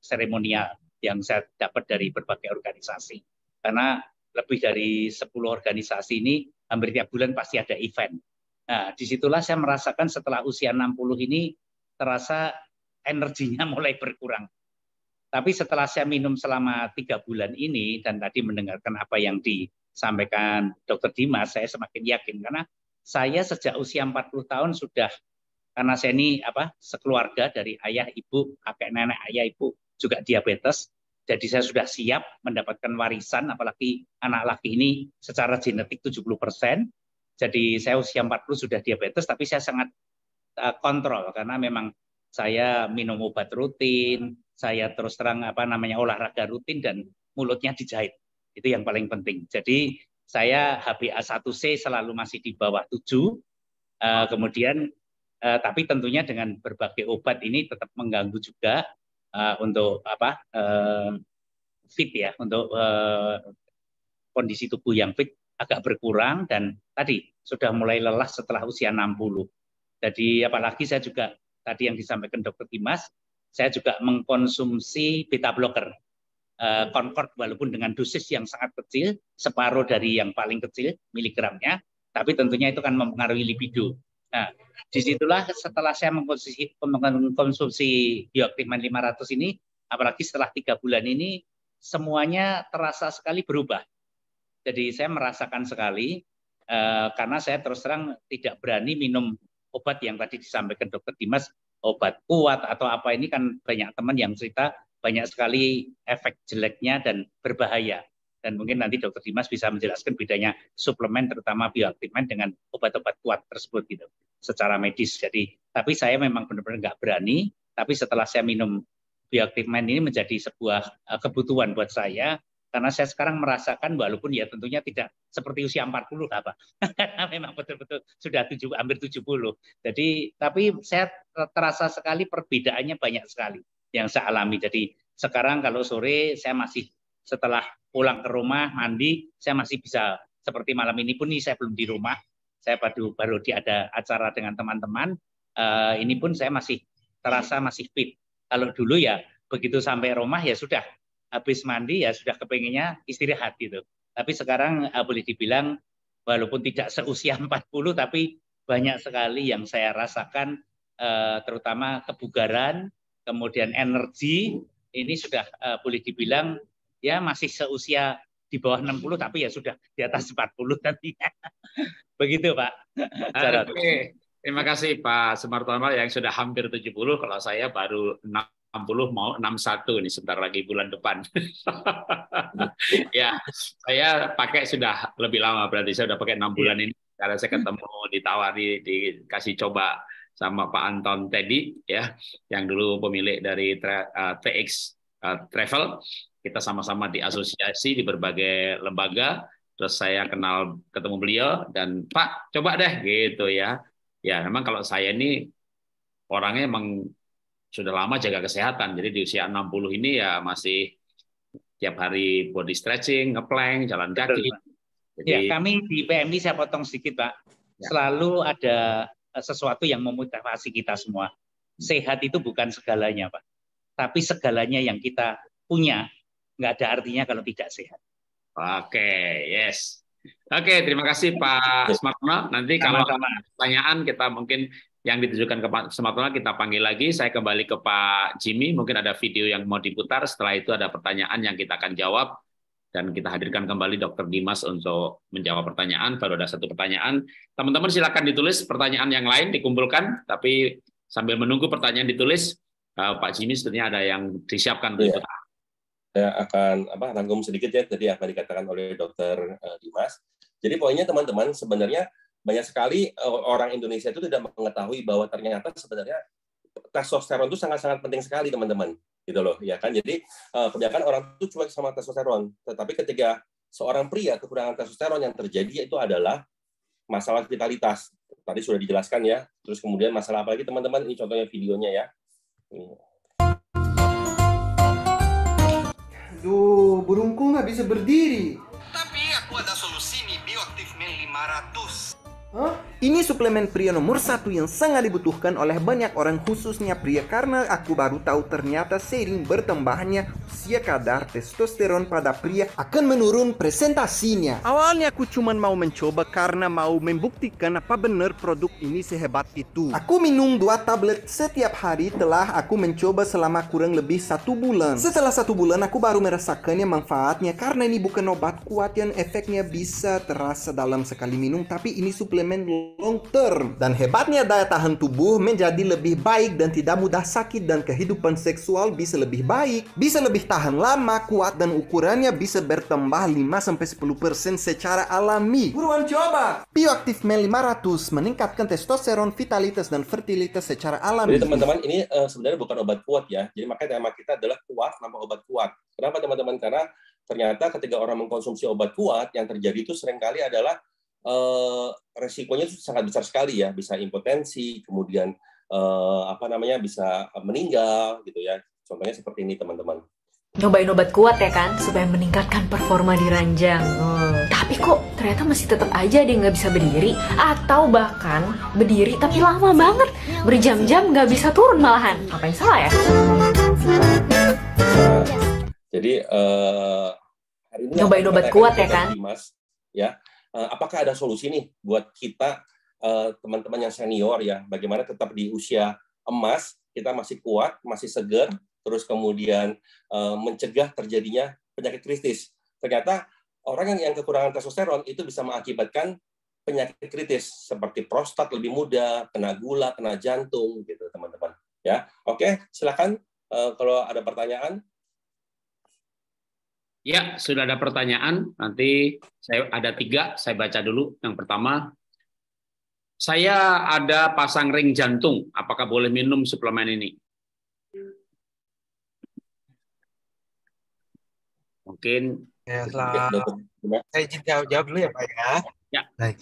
seremonial yang saya dapat dari berbagai organisasi. Karena lebih dari 10 organisasi ini hampir tiap bulan pasti ada event. Nah, disitulah saya merasakan setelah usia 60 ini terasa energinya mulai berkurang. Tapi setelah saya minum selama tiga bulan ini dan tadi mendengarkan apa yang disampaikan Dr. Dimas, saya semakin yakin karena saya sejak usia 40 tahun sudah karena saya ini apa sekeluarga dari ayah, ibu, kakek nenek, ayah, ibu juga diabetes. Jadi saya sudah siap mendapatkan warisan, apalagi anak laki ini secara genetik 70 persen. Jadi saya usia 40 sudah diabetes, tapi saya sangat eh, kontrol karena memang saya minum obat rutin, saya terus terang apa namanya olahraga rutin dan mulutnya dijahit. Itu yang paling penting. Jadi saya HbA1c selalu masih di bawah 7. Eh, kemudian uh, tapi tentunya dengan berbagai obat ini tetap mengganggu juga uh, untuk apa uh, fit ya untuk uh, kondisi tubuh yang fit agak berkurang dan tadi sudah mulai lelah setelah usia 60. Jadi apalagi saya juga tadi yang disampaikan Dokter Dimas, saya juga mengkonsumsi beta blocker eh, Concord walaupun dengan dosis yang sangat kecil, separuh dari yang paling kecil miligramnya, tapi tentunya itu kan mempengaruhi libido. Nah, disitulah setelah saya mengkonsumsi, mengkonsumsi bioaktifan 500 ini, apalagi setelah tiga bulan ini, semuanya terasa sekali berubah. Jadi saya merasakan sekali, eh, karena saya terus terang tidak berani minum obat yang tadi disampaikan dokter Dimas, obat kuat atau apa ini kan banyak teman yang cerita banyak sekali efek jeleknya dan berbahaya dan mungkin nanti Dokter Dimas bisa menjelaskan bedanya suplemen terutama bioaktifmen dengan obat-obat kuat tersebut gitu secara medis. Jadi tapi saya memang benar-benar nggak berani. Tapi setelah saya minum bioaktifmen ini menjadi sebuah eh, kebutuhan buat saya karena saya sekarang merasakan walaupun ya tentunya tidak seperti usia 40 apa karena memang betul-betul sudah tujuh hampir 70 jadi tapi saya terasa sekali perbedaannya banyak sekali yang saya alami jadi sekarang kalau sore saya masih setelah pulang ke rumah mandi saya masih bisa seperti malam ini pun nih saya belum di rumah saya baru baru di ada acara dengan teman-teman uh, ini pun saya masih terasa masih fit kalau dulu ya begitu sampai rumah ya sudah habis mandi ya sudah kepengennya istirahat gitu tapi sekarang uh, boleh dibilang walaupun tidak seusia 40 tapi banyak sekali yang saya rasakan uh, terutama kebugaran kemudian energi ini sudah uh, boleh dibilang ya masih seusia di bawah 60 tapi ya sudah di atas 40 tadi, Begitu, Pak. Oke. Terima kasih Pak Semartono yang sudah hampir 70, kalau saya baru 60 mau 61 nih sebentar lagi bulan depan. ya, saya pakai sudah lebih lama berarti saya sudah pakai 6 iya. bulan ini karena saya ketemu ditawari dikasih coba sama Pak Anton Teddy ya yang dulu pemilik dari TX eh, eh, Travel kita sama-sama di asosiasi di berbagai lembaga terus saya kenal ketemu beliau dan Pak coba deh gitu ya ya memang kalau saya ini orangnya emang sudah lama jaga kesehatan jadi di usia 60 ini ya masih tiap hari body stretching ngeplank jalan kaki jadi, ya kami di PMI saya potong sedikit Pak ya. selalu ada eh, sesuatu yang memotivasi kita semua sehat itu bukan segalanya Pak tapi segalanya yang kita punya nggak ada artinya kalau tidak sehat. Oke, yes. Oke, terima kasih Pak Smartno. Nanti kalau ada pertanyaan kita mungkin yang ditujukan ke Pak Smartno kita panggil lagi. Saya kembali ke Pak Jimmy. Mungkin ada video yang mau diputar. Setelah itu ada pertanyaan yang kita akan jawab dan kita hadirkan kembali Dr. Dimas untuk menjawab pertanyaan. Baru ada satu pertanyaan. Teman-teman silakan ditulis pertanyaan yang lain dikumpulkan, tapi sambil menunggu pertanyaan ditulis, eh, Pak Jimmy sebenarnya ada yang disiapkan untuk yeah saya akan apa rangkum sedikit ya tadi apa dikatakan oleh Dokter eh, Dimas. Jadi poinnya teman-teman sebenarnya banyak sekali eh, orang Indonesia itu tidak mengetahui bahwa ternyata sebenarnya testosteron itu sangat-sangat penting sekali teman-teman gitu loh ya kan jadi eh, kebanyakan orang itu cuek sama testosteron tetapi ketika seorang pria kekurangan testosteron yang terjadi itu adalah masalah vitalitas tadi sudah dijelaskan ya terus kemudian masalah apa lagi teman-teman ini contohnya videonya ya duh burungku nggak bisa berdiri. Tapi aku ada solusi nih bioaktif 500. Hah? Ini suplemen pria nomor satu yang sangat dibutuhkan oleh banyak orang khususnya pria karena aku baru tahu ternyata seiring bertambahnya usia kadar testosteron pada pria akan menurun presentasinya. Awalnya aku cuma mau mencoba karena mau membuktikan apa benar produk ini sehebat itu. Aku minum dua tablet setiap hari telah aku mencoba selama kurang lebih satu bulan. Setelah satu bulan aku baru merasakannya manfaatnya karena ini bukan obat kuat yang efeknya bisa terasa dalam sekali minum tapi ini suplemen long term dan hebatnya daya tahan tubuh menjadi lebih baik dan tidak mudah sakit dan kehidupan seksual bisa lebih baik, bisa lebih tahan lama, kuat dan ukurannya bisa bertambah 5-10% secara alami. Buruan coba! Bioaktif Men 500 meningkatkan testosteron, vitalitas dan fertilitas secara alami. Jadi teman-teman ini uh, sebenarnya bukan obat kuat ya. Jadi makanya tema kita adalah kuat nama obat kuat. Kenapa teman-teman? Karena ternyata ketika orang mengkonsumsi obat kuat yang terjadi itu seringkali adalah eh, resikonya itu sangat besar sekali ya, bisa impotensi, kemudian eh, apa namanya bisa meninggal gitu ya. Contohnya seperti ini teman-teman. Nyobain obat kuat ya kan, supaya meningkatkan performa di ranjang. Hmm. Tapi kok ternyata masih tetap aja dia nggak bisa berdiri, atau bahkan berdiri tapi lama banget, berjam-jam nggak bisa turun malahan. Apa yang salah ya? jadi uh, hari ini nyobain obat kuat ya kan, Mas. ya Eh, apakah ada solusi nih buat kita eh, teman-teman yang senior ya, bagaimana tetap di usia emas kita masih kuat, masih segar, terus kemudian eh, mencegah terjadinya penyakit kritis. Ternyata orang yang, yang kekurangan testosteron itu bisa mengakibatkan penyakit kritis seperti prostat lebih muda, kena gula, kena jantung gitu teman-teman. Ya, oke, silakan kalau ada pertanyaan Ya, sudah ada pertanyaan. Nanti saya ada tiga, saya baca dulu. Yang pertama, saya ada pasang ring jantung. Apakah boleh minum suplemen ini? Mungkin. Ya, Saya izin jawab, jawab dulu ya Pak ya. Ya. Baik.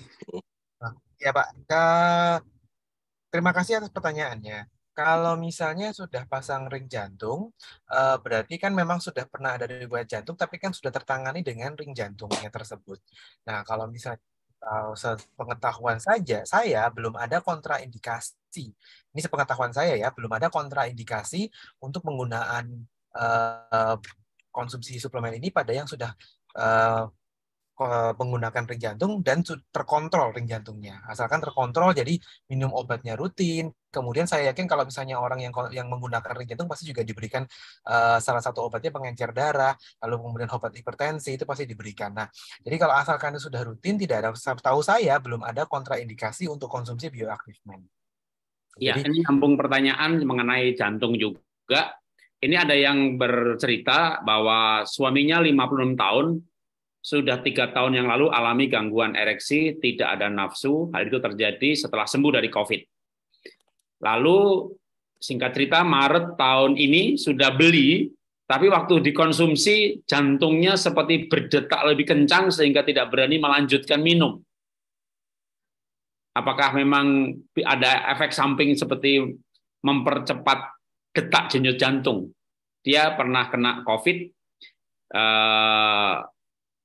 Ya Pak, eh, terima kasih atas pertanyaannya. Kalau misalnya sudah pasang ring jantung, eh, berarti kan memang sudah pernah ada riwayat jantung, tapi kan sudah tertangani dengan ring jantungnya tersebut. Nah, kalau misalnya pengetahuan saja, saya belum ada kontraindikasi. Ini sepengetahuan saya ya, belum ada kontraindikasi untuk penggunaan eh, konsumsi suplemen ini pada yang sudah eh, menggunakan ring jantung dan terkontrol ring jantungnya. Asalkan terkontrol, jadi minum obatnya rutin, kemudian saya yakin kalau misalnya orang yang yang menggunakan ring jantung pasti juga diberikan uh, salah satu obatnya pengencer darah, lalu kemudian obat hipertensi itu pasti diberikan. Nah, jadi kalau asalkan sudah rutin, tidak ada tahu saya belum ada kontraindikasi untuk konsumsi bioaktif men. Iya, ini nyambung pertanyaan mengenai jantung juga. Ini ada yang bercerita bahwa suaminya 56 tahun sudah tiga tahun yang lalu alami gangguan ereksi, tidak ada nafsu. Hal itu terjadi setelah sembuh dari COVID. Lalu singkat cerita Maret tahun ini sudah beli, tapi waktu dikonsumsi jantungnya seperti berdetak lebih kencang sehingga tidak berani melanjutkan minum. Apakah memang ada efek samping seperti mempercepat detak denyut jantung? Dia pernah kena COVID, eh,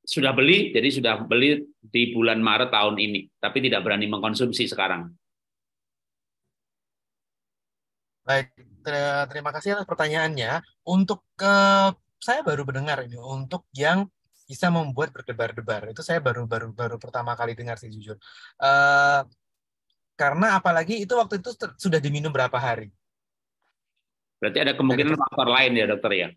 sudah beli, jadi sudah beli di bulan Maret tahun ini, tapi tidak berani mengkonsumsi sekarang. Baik, ter terima kasih atas pertanyaannya. Untuk ke uh, saya baru mendengar ini untuk yang bisa membuat berdebar-debar itu saya baru baru baru pertama kali dengar sih jujur. Uh, karena apalagi itu waktu itu sudah diminum berapa hari? Berarti ada kemungkinan faktor lain ya dokter ya?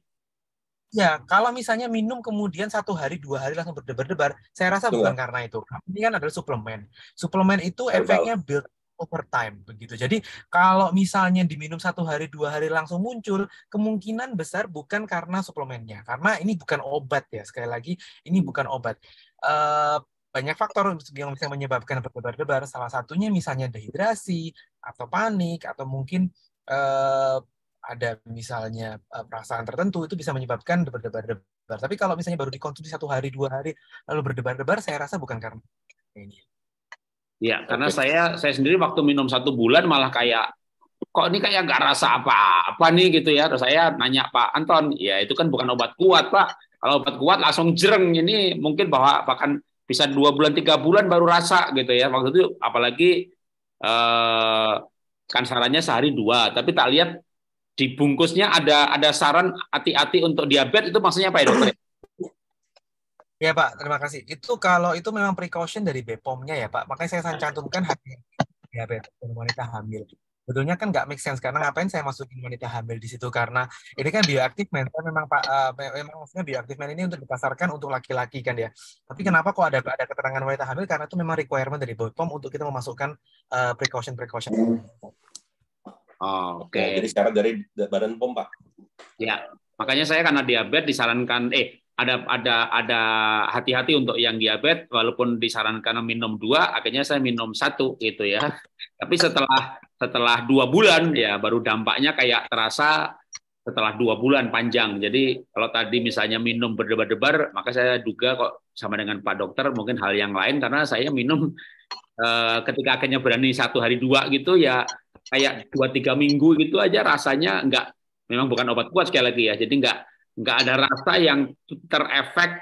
Ya, kalau misalnya minum kemudian satu hari dua hari langsung berdebar-debar, saya rasa Tuh. bukan karena itu. Ini kan adalah suplemen. Suplemen itu efeknya build overtime begitu. Jadi kalau misalnya diminum satu hari dua hari langsung muncul, kemungkinan besar bukan karena suplemennya, karena ini bukan obat ya sekali lagi ini hmm. bukan obat. Uh, banyak faktor yang bisa menyebabkan berdebar-debar. Salah satunya misalnya dehidrasi atau panik atau mungkin uh, ada misalnya eh, perasaan tertentu itu bisa menyebabkan berdebar-debar. Tapi kalau misalnya baru dikonsumsi satu hari dua hari lalu berdebar-debar, saya rasa bukan karena ini. Iya, karena okay. saya saya sendiri waktu minum satu bulan malah kayak kok ini kayak nggak rasa apa-apa nih gitu ya. Terus saya nanya Pak Anton, ya itu kan bukan obat kuat Pak. Kalau obat kuat langsung jereng ini mungkin bahwa bahkan bisa dua bulan tiga bulan baru rasa gitu ya waktu itu apalagi eh, kan sarannya sehari dua tapi tak lihat dibungkusnya ada ada saran hati-hati untuk diabetes itu maksudnya apa ya dokter? Ya Pak, terima kasih. Itu kalau itu memang precaution dari BPOM-nya ya Pak. Makanya saya iya. cantumkan hati diabetes dan wanita hamil. Betulnya kan nggak make sense karena ngapain saya masukin wanita hamil di situ karena ini kan bioaktif men memang Pak uh, memang maksudnya bioaktif men ini untuk dipasarkan untuk laki-laki kan ya. Tapi hmm. kenapa kok ada ada keterangan wanita hamil karena itu memang requirement dari BPOM untuk kita memasukkan uh, eh, precaution precaution. Oh, Oke. Okay. Nah, jadi syarat dari Badan POM Pak. Ya, makanya saya karena diabetes disarankan eh ada ada ada hati-hati untuk yang diabetes walaupun disarankan minum dua akhirnya saya minum satu gitu ya tapi setelah setelah dua bulan ya baru dampaknya kayak terasa setelah dua bulan panjang jadi kalau tadi misalnya minum berdebar-debar maka saya duga kok sama dengan pak dokter mungkin hal yang lain karena saya minum eh, ketika akhirnya berani satu hari dua gitu ya kayak dua tiga minggu gitu aja rasanya nggak memang bukan obat kuat sekali lagi ya jadi nggak nggak ada rasa yang terefek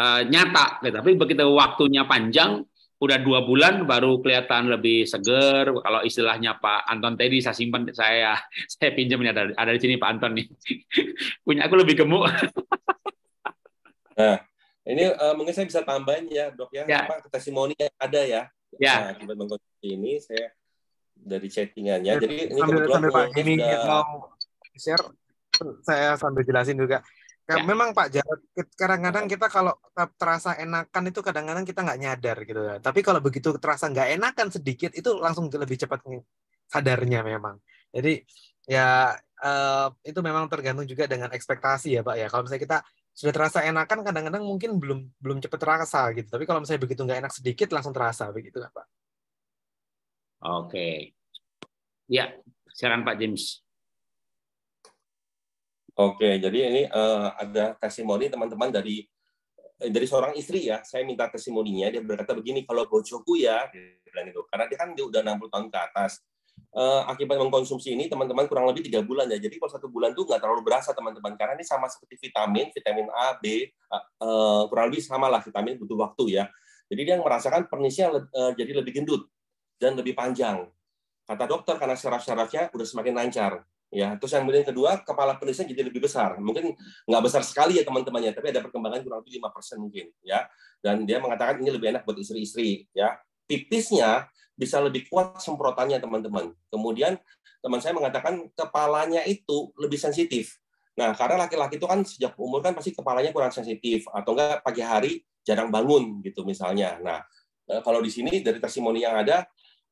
uh, nyata. Tapi begitu waktunya panjang, udah dua bulan baru kelihatan lebih seger. Kalau istilahnya Pak Anton Teddy saya simpan, saya saya pinjam ini ada ada di sini Pak Anton nih. Punya aku lebih gemuk. nah, ini uh, mungkin saya bisa tambahin ya dok ya, ya. Apa, testimoni yang ada ya. Ya. Nah, ini saya dari chattingannya. Jadi ini sambil, kebetulan sambil Pak, ini mau share saya sambil jelasin juga. Ya. Memang Pak Jarod, kadang-kadang kita kalau terasa enakan itu kadang-kadang kita nggak nyadar gitu kan. Tapi kalau begitu terasa nggak enakan sedikit itu langsung lebih cepat sadarnya memang. Jadi ya eh, itu memang tergantung juga dengan ekspektasi ya Pak ya. Kalau misalnya kita sudah terasa enakan kadang-kadang mungkin belum belum cepat terasa gitu. Tapi kalau misalnya begitu nggak enak sedikit langsung terasa begitu kan, Pak. Oke. Ya, silakan Pak James. Oke, jadi ini uh, ada testimoni teman-teman dari eh, dari seorang istri ya. Saya minta testimoninya. Dia berkata begini, kalau bojoku ya, dia itu. Karena dia kan dia udah 60 tahun ke atas. Uh, akibat mengkonsumsi ini, teman-teman kurang lebih tiga bulan ya. Jadi kalau satu bulan tuh nggak terlalu berasa teman-teman. Karena ini sama seperti vitamin, vitamin A, B, uh, uh, kurang lebih sama lah. Vitamin butuh waktu ya. Jadi dia merasakan pernisnya uh, jadi lebih gendut dan lebih panjang. Kata dokter, karena syaraf-syarafnya udah semakin lancar ya terus yang kemudian kedua kepala penulisnya jadi lebih besar mungkin nggak besar sekali ya teman-temannya tapi ada perkembangan kurang lebih lima persen mungkin ya dan dia mengatakan ini lebih enak buat istri-istri ya pipisnya bisa lebih kuat semprotannya teman-teman kemudian teman saya mengatakan kepalanya itu lebih sensitif nah karena laki-laki itu kan sejak umur kan pasti kepalanya kurang sensitif atau enggak pagi hari jarang bangun gitu misalnya nah eh, kalau di sini dari testimoni yang ada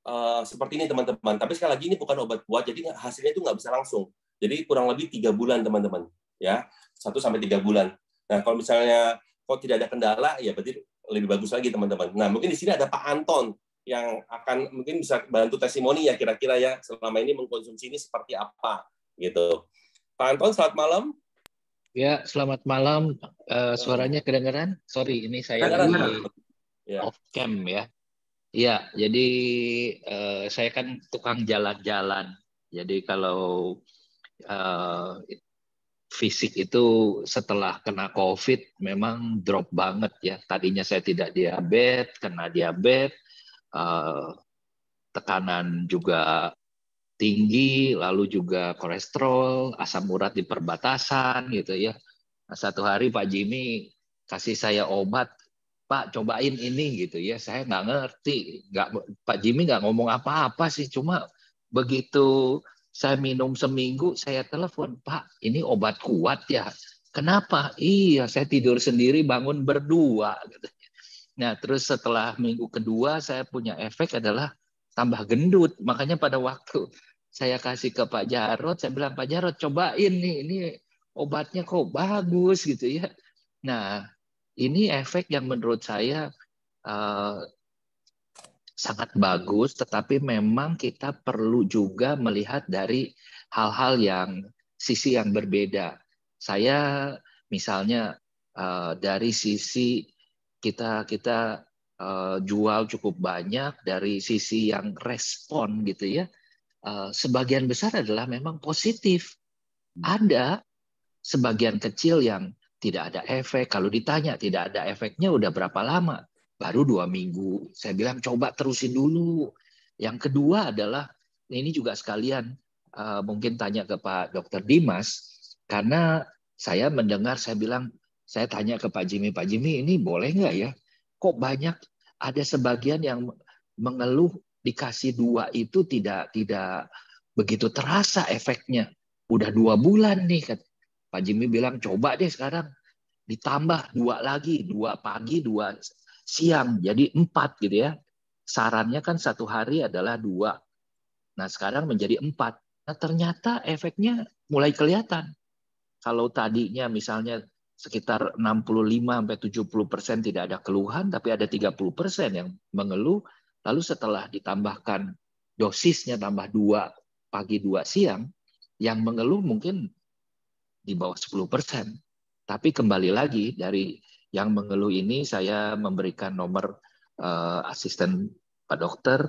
Eh, seperti ini teman-teman. Tapi sekali lagi ini bukan obat kuat, jadi hasilnya itu nggak bisa langsung. Jadi kurang lebih tiga bulan teman-teman, ya satu sampai tiga bulan. Nah kalau misalnya kok tidak ada kendala, ya berarti lebih bagus lagi teman-teman. Nah mungkin di sini ada Pak Anton yang akan mungkin bisa bantu testimoni ya kira-kira ya selama ini mengkonsumsi ini seperti apa gitu. Pak Anton, selamat malam. Ya, selamat malam. Uh, suaranya kedengaran? Sorry, ini saya ya. off cam ya. Iya, jadi uh, saya kan tukang jalan-jalan. Jadi kalau uh, fisik itu setelah kena COVID memang drop banget ya. Tadinya saya tidak diabetes, kena diabetes, uh, tekanan juga tinggi, lalu juga kolesterol, asam urat di perbatasan gitu ya. Nah, satu hari Pak Jimmy kasih saya obat Pak cobain ini gitu ya saya nggak ngerti nggak Pak Jimmy nggak ngomong apa-apa sih cuma begitu saya minum seminggu saya telepon Pak ini obat kuat ya kenapa iya saya tidur sendiri bangun berdua gitu. nah terus setelah minggu kedua saya punya efek adalah tambah gendut makanya pada waktu saya kasih ke Pak Jarot saya bilang Pak Jarot cobain nih ini obatnya kok bagus gitu ya nah ini efek yang menurut saya uh, sangat bagus, tetapi memang kita perlu juga melihat dari hal-hal yang sisi yang berbeda. Saya misalnya uh, dari sisi kita kita uh, jual cukup banyak dari sisi yang respon gitu ya. Uh, sebagian besar adalah memang positif. Hmm. Ada sebagian kecil yang tidak ada efek. Kalau ditanya tidak ada efeknya udah berapa lama? Baru dua minggu. Saya bilang coba terusin dulu. Yang kedua adalah ini juga sekalian uh, mungkin tanya ke Pak Dokter Dimas karena saya mendengar saya bilang saya tanya ke Pak Jimmy, Pak Jimmy ini boleh nggak ya? Kok banyak ada sebagian yang mengeluh dikasih dua itu tidak tidak begitu terasa efeknya. Udah dua bulan nih, Pak Jimmy bilang coba deh sekarang ditambah dua lagi, dua pagi, dua siang, jadi empat gitu ya. Sarannya kan satu hari adalah dua. Nah sekarang menjadi empat. Nah ternyata efeknya mulai kelihatan. Kalau tadinya misalnya sekitar 65 sampai 70 persen tidak ada keluhan, tapi ada 30 persen yang mengeluh. Lalu setelah ditambahkan dosisnya tambah dua pagi dua siang, yang mengeluh mungkin di bawah 10 persen. Tapi kembali lagi dari yang mengeluh ini saya memberikan nomor uh, asisten pak dokter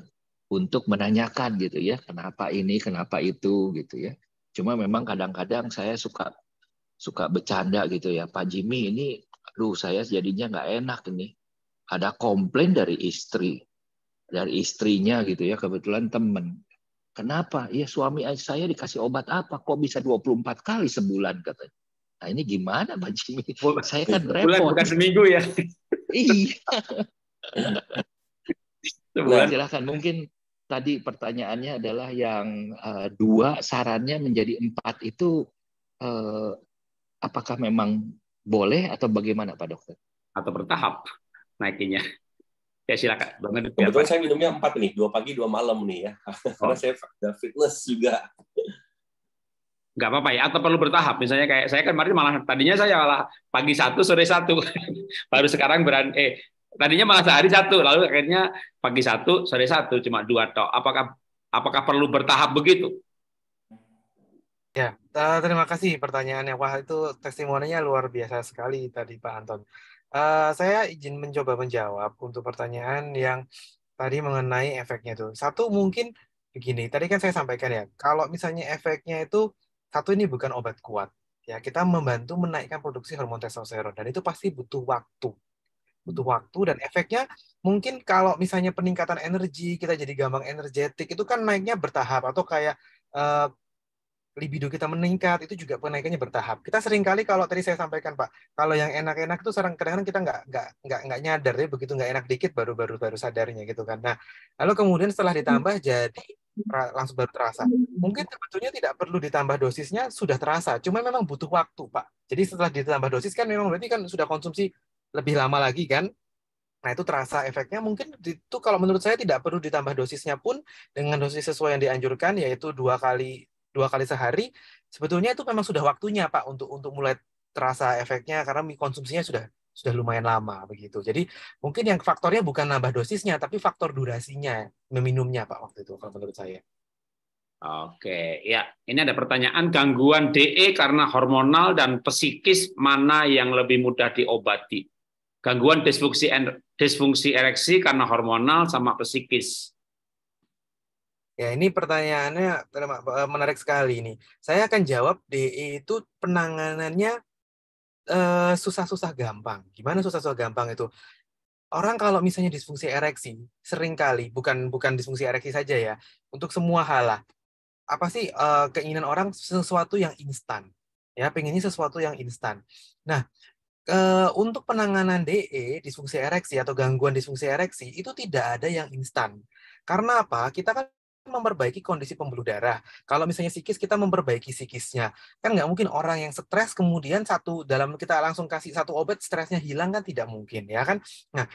untuk menanyakan gitu ya kenapa ini kenapa itu gitu ya. Cuma memang kadang-kadang saya suka suka bercanda gitu ya Pak Jimmy ini aduh saya jadinya nggak enak ini ada komplain dari istri dari istrinya gitu ya kebetulan temen Kenapa? Ya suami saya dikasih obat apa? Kok bisa 24 kali sebulan katanya. Nah ini gimana Pak Jimmy? saya kan bulan, Bukan seminggu ya? iya. nah, silahkan. Mungkin tadi pertanyaannya adalah yang uh, dua sarannya menjadi empat itu uh, apakah memang boleh atau bagaimana Pak Dokter? Atau bertahap naikinya. Ya silakan. Bang Kebetulan saya minumnya empat nih, dua pagi dua malam nih ya, oh. karena saya ada fitness juga. Gak apa-apa ya, atau perlu bertahap. Misalnya kayak saya kan kemarin malah tadinya saya malah pagi satu sore satu, baru sekarang berani. Eh, tadinya malah sehari satu, lalu akhirnya pagi satu sore satu, cuma dua toh. Apakah apakah perlu bertahap begitu? Ya, eh, terima kasih pertanyaannya. Wah, itu testimoninya luar biasa sekali tadi Pak Anton. Uh, saya izin mencoba menjawab untuk pertanyaan yang tadi mengenai efeknya itu. Satu mungkin begini, tadi kan saya sampaikan ya, kalau misalnya efeknya itu satu ini bukan obat kuat. Ya, kita membantu menaikkan produksi hormon testosteron dan itu pasti butuh waktu. Butuh hmm. waktu dan efeknya mungkin kalau misalnya peningkatan energi, kita jadi gampang energetik, itu kan naiknya bertahap atau kayak uh, libido kita meningkat itu juga penaikannya bertahap. Kita sering kali kalau tadi saya sampaikan Pak, kalau yang enak-enak itu sekarang kadang-kadang kita nggak nggak nggak nggak nyadar ya begitu nggak enak dikit baru baru baru sadarnya gitu kan. Nah lalu kemudian setelah hmm. ditambah jadi langsung baru terasa. Mungkin sebetulnya tidak perlu ditambah dosisnya sudah terasa, cuma memang butuh waktu Pak. Jadi setelah ditambah dosis kan memang berarti kan sudah konsumsi lebih lama lagi kan. Nah, itu terasa efeknya mungkin itu kalau menurut saya tidak perlu ditambah dosisnya pun dengan dosis sesuai yang dianjurkan yaitu dua kali dua kali sehari sebetulnya itu memang sudah waktunya Pak untuk untuk mulai terasa efeknya karena konsumsinya sudah sudah lumayan lama begitu. Jadi mungkin yang faktornya bukan nambah dosisnya tapi faktor durasinya meminumnya Pak waktu itu kalau menurut saya. Oke, ya. Ini ada pertanyaan gangguan DE karena hormonal dan psikis mana yang lebih mudah diobati? Gangguan disfungsi disfungsi ereksi karena hormonal sama psikis. Ya, ini pertanyaannya eh, menarik sekali ini. Saya akan jawab DE itu penanganannya eh, susah-susah gampang. Gimana susah-susah gampang itu? Orang kalau misalnya disfungsi ereksi, seringkali bukan bukan disfungsi ereksi saja ya, untuk semua hal lah. Apa sih uh, keinginan orang sesuatu yang instan? Ya, pengennya sesuatu yang instan. Nah, uh, untuk penanganan DE, disfungsi ereksi atau gangguan disfungsi ereksi itu tidak ada yang instan. Karena apa? Kita kan memperbaiki kondisi pembuluh darah. Kalau misalnya psikis, kita memperbaiki psikisnya. Kan nggak mungkin orang yang stres kemudian satu dalam kita langsung kasih satu obat stresnya hilang kan tidak mungkin ya kan. Nah,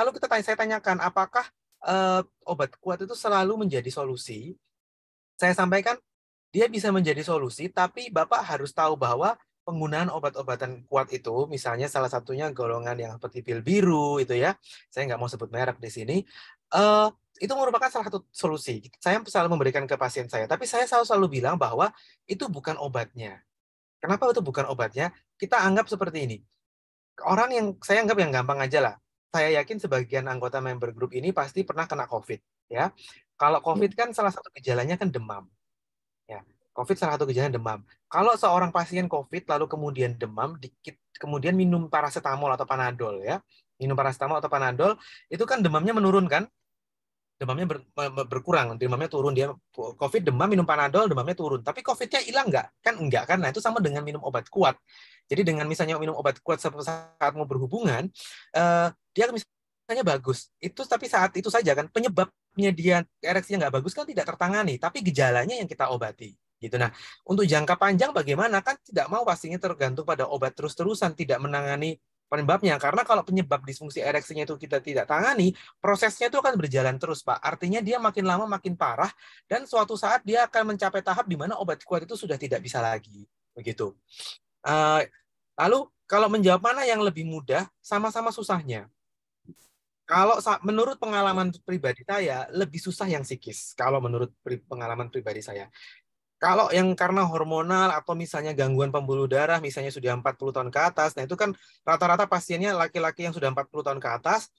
lalu kita tanya, saya tanyakan apakah uh, obat kuat itu selalu menjadi solusi? Saya sampaikan dia bisa menjadi solusi, tapi bapak harus tahu bahwa penggunaan obat-obatan kuat itu, misalnya salah satunya golongan yang seperti pil biru itu ya, saya nggak mau sebut merek di sini, uh, itu merupakan salah satu solusi. Saya selalu memberikan ke pasien saya, tapi saya selalu selalu bilang bahwa itu bukan obatnya. Kenapa itu bukan obatnya? Kita anggap seperti ini. Orang yang saya anggap yang gampang aja lah. Saya yakin sebagian anggota member grup ini pasti pernah kena COVID, ya. Kalau hmm. COVID kan salah satu gejalanya kan demam. Ya, COVID salah satu gejalanya demam. Kalau seorang pasien COVID lalu kemudian demam, dikit, kemudian minum paracetamol atau panadol ya, minum paracetamol atau panadol, itu kan demamnya menurun kan? demamnya ber, berkurang, demamnya turun dia COVID demam minum panadol demamnya turun, tapi COVID-nya hilang nggak? Kan enggak kan? Nah itu sama dengan minum obat kuat. Jadi dengan misalnya minum obat kuat saat mau berhubungan, eh, dia misalnya bagus, itu tapi saat itu saja kan penyebabnya dia ereksinya nggak bagus kan tidak tertangani, tapi gejalanya yang kita obati gitu. Nah, untuk jangka panjang bagaimana kan tidak mau pastinya tergantung pada obat terus-terusan tidak menangani penyebabnya. Karena kalau penyebab disfungsi ereksinya itu kita tidak tangani, prosesnya itu akan berjalan terus, Pak. Artinya dia makin lama makin parah dan suatu saat dia akan mencapai tahap di mana obat kuat itu sudah tidak bisa lagi, begitu. Uh, lalu kalau menjawab mana yang lebih mudah, sama-sama susahnya. Kalau menurut pengalaman pribadi saya, lebih susah yang psikis. Kalau menurut pengalaman pribadi saya, kalau yang karena hormonal atau misalnya gangguan pembuluh darah, misalnya sudah 40 tahun ke atas, nah itu kan rata-rata pasiennya laki-laki yang sudah 40 tahun ke atas,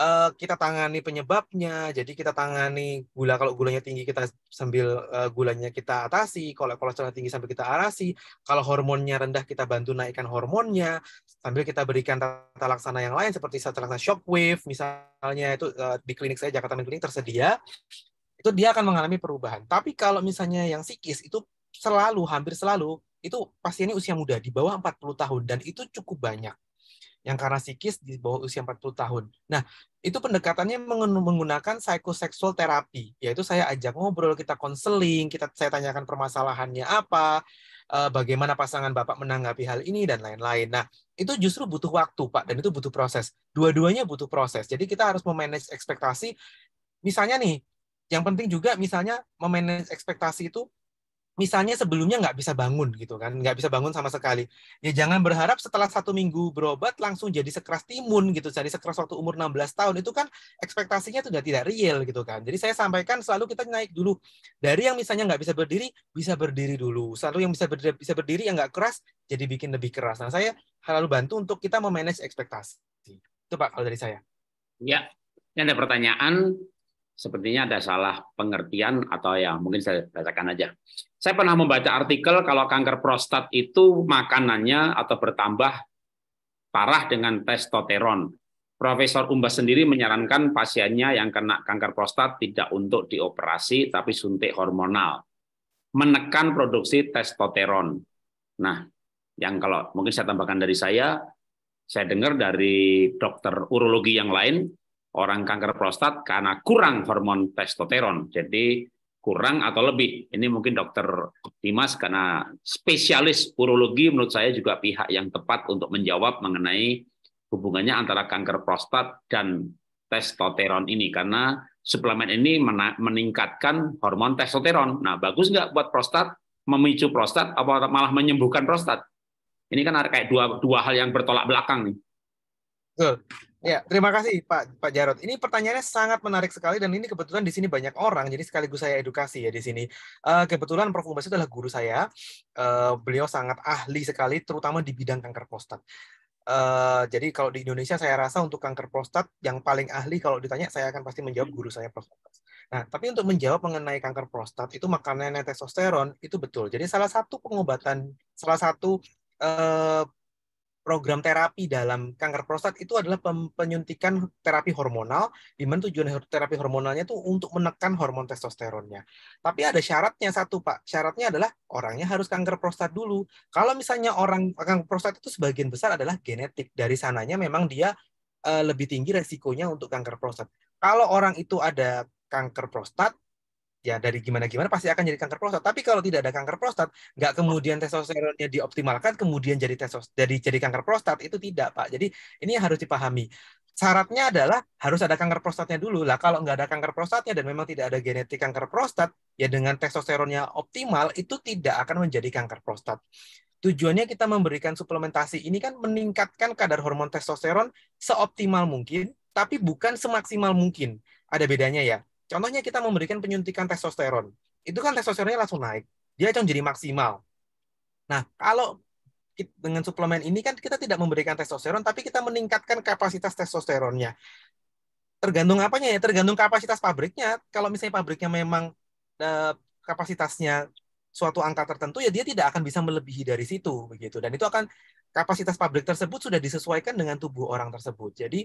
eh, kita tangani penyebabnya. Jadi kita tangani gula kalau gulanya tinggi kita sambil eh, gulanya kita atasi, kalau kolesterol tinggi sambil kita arasi. kalau hormonnya rendah kita bantu naikkan hormonnya sambil kita berikan tata laksana yang lain seperti tata laksana shockwave misalnya itu eh, di klinik saya Jakarta Klinik tersedia itu dia akan mengalami perubahan. Tapi kalau misalnya yang psikis itu selalu hampir selalu itu pasiennya usia muda di bawah 40 tahun dan itu cukup banyak. Yang karena psikis di bawah usia 40 tahun. Nah, itu pendekatannya menggunakan psikoseksual terapi, yaitu saya ajak ngobrol, kita konseling, kita saya tanyakan permasalahannya apa, eh, bagaimana pasangan Bapak menanggapi hal ini dan lain-lain. Nah, itu justru butuh waktu, Pak, dan itu butuh proses. Dua-duanya butuh proses. Jadi kita harus memanage ekspektasi. Misalnya nih, yang penting juga misalnya memanage ekspektasi itu misalnya sebelumnya nggak bisa bangun gitu kan, nggak bisa bangun sama sekali. Ya jangan berharap setelah satu minggu berobat langsung jadi sekeras timun gitu, jadi sekeras waktu umur 16 tahun itu kan ekspektasinya sudah tidak real gitu kan. Jadi saya sampaikan selalu kita naik dulu dari yang misalnya nggak bisa berdiri bisa berdiri dulu, selalu yang bisa berdiri, bisa berdiri yang nggak keras jadi bikin lebih keras. Nah saya selalu bantu untuk kita memanage ekspektasi. Itu Pak kalau dari saya. Ya, ini ada pertanyaan sepertinya ada salah pengertian atau ya mungkin saya bacakan aja. Saya pernah membaca artikel kalau kanker prostat itu makanannya atau bertambah parah dengan testosteron. Profesor Umbas sendiri menyarankan pasiennya yang kena kanker prostat tidak untuk dioperasi tapi suntik hormonal. Menekan produksi testosteron. Nah, yang kalau mungkin saya tambahkan dari saya, saya dengar dari dokter urologi yang lain, orang kanker prostat karena kurang hormon testosteron. Jadi kurang atau lebih. Ini mungkin dokter Dimas karena spesialis urologi menurut saya juga pihak yang tepat untuk menjawab mengenai hubungannya antara kanker prostat dan testosteron ini karena suplemen ini meningkatkan hormon testosteron. Nah, bagus nggak buat prostat? Memicu prostat apa malah menyembuhkan prostat? Ini kan ada kayak dua dua hal yang bertolak belakang nih. Ya, terima kasih Pak Pak Jarot. Ini pertanyaannya sangat menarik sekali dan ini kebetulan di sini banyak orang, jadi sekaligus saya edukasi ya di sini. Uh, kebetulan Prof Umbas adalah guru saya. Uh, beliau sangat ahli sekali, terutama di bidang kanker prostat. Uh, jadi kalau di Indonesia saya rasa untuk kanker prostat yang paling ahli kalau ditanya saya akan pasti menjawab guru saya Prof. Nah, tapi untuk menjawab mengenai kanker prostat itu makanannya testosteron itu betul. Jadi salah satu pengobatan, salah satu uh, program terapi dalam kanker prostat itu adalah penyuntikan terapi hormonal di mana tujuan terapi hormonalnya itu untuk menekan hormon testosteronnya. Tapi ada syaratnya satu Pak. Syaratnya adalah orangnya harus kanker prostat dulu. Kalau misalnya orang kanker prostat itu sebagian besar adalah genetik. Dari sananya memang dia eh, lebih tinggi resikonya untuk kanker prostat. Kalau orang itu ada kanker prostat ya dari gimana-gimana pasti akan jadi kanker prostat. Tapi kalau tidak ada kanker prostat, nggak kemudian testosteronnya dioptimalkan, kemudian jadi testos jadi jadi kanker prostat itu tidak pak. Jadi ini yang harus dipahami. Syaratnya adalah harus ada kanker prostatnya dulu lah. Kalau nggak ada kanker prostatnya dan memang tidak ada genetik kanker prostat, ya dengan testosteronnya optimal itu tidak akan menjadi kanker prostat. Tujuannya kita memberikan suplementasi ini kan meningkatkan kadar hormon testosteron seoptimal mungkin, tapi bukan semaksimal mungkin. Ada bedanya ya. Contohnya kita memberikan penyuntikan testosteron. Itu kan testosteronnya langsung naik. Dia akan jadi maksimal. Nah, kalau dengan suplemen ini kan kita tidak memberikan testosteron, tapi kita meningkatkan kapasitas testosteronnya. Tergantung apanya ya? Tergantung kapasitas pabriknya. Kalau misalnya pabriknya memang eh, kapasitasnya suatu angka tertentu, ya dia tidak akan bisa melebihi dari situ, begitu. Dan itu akan kapasitas pabrik tersebut sudah disesuaikan dengan tubuh orang tersebut. Jadi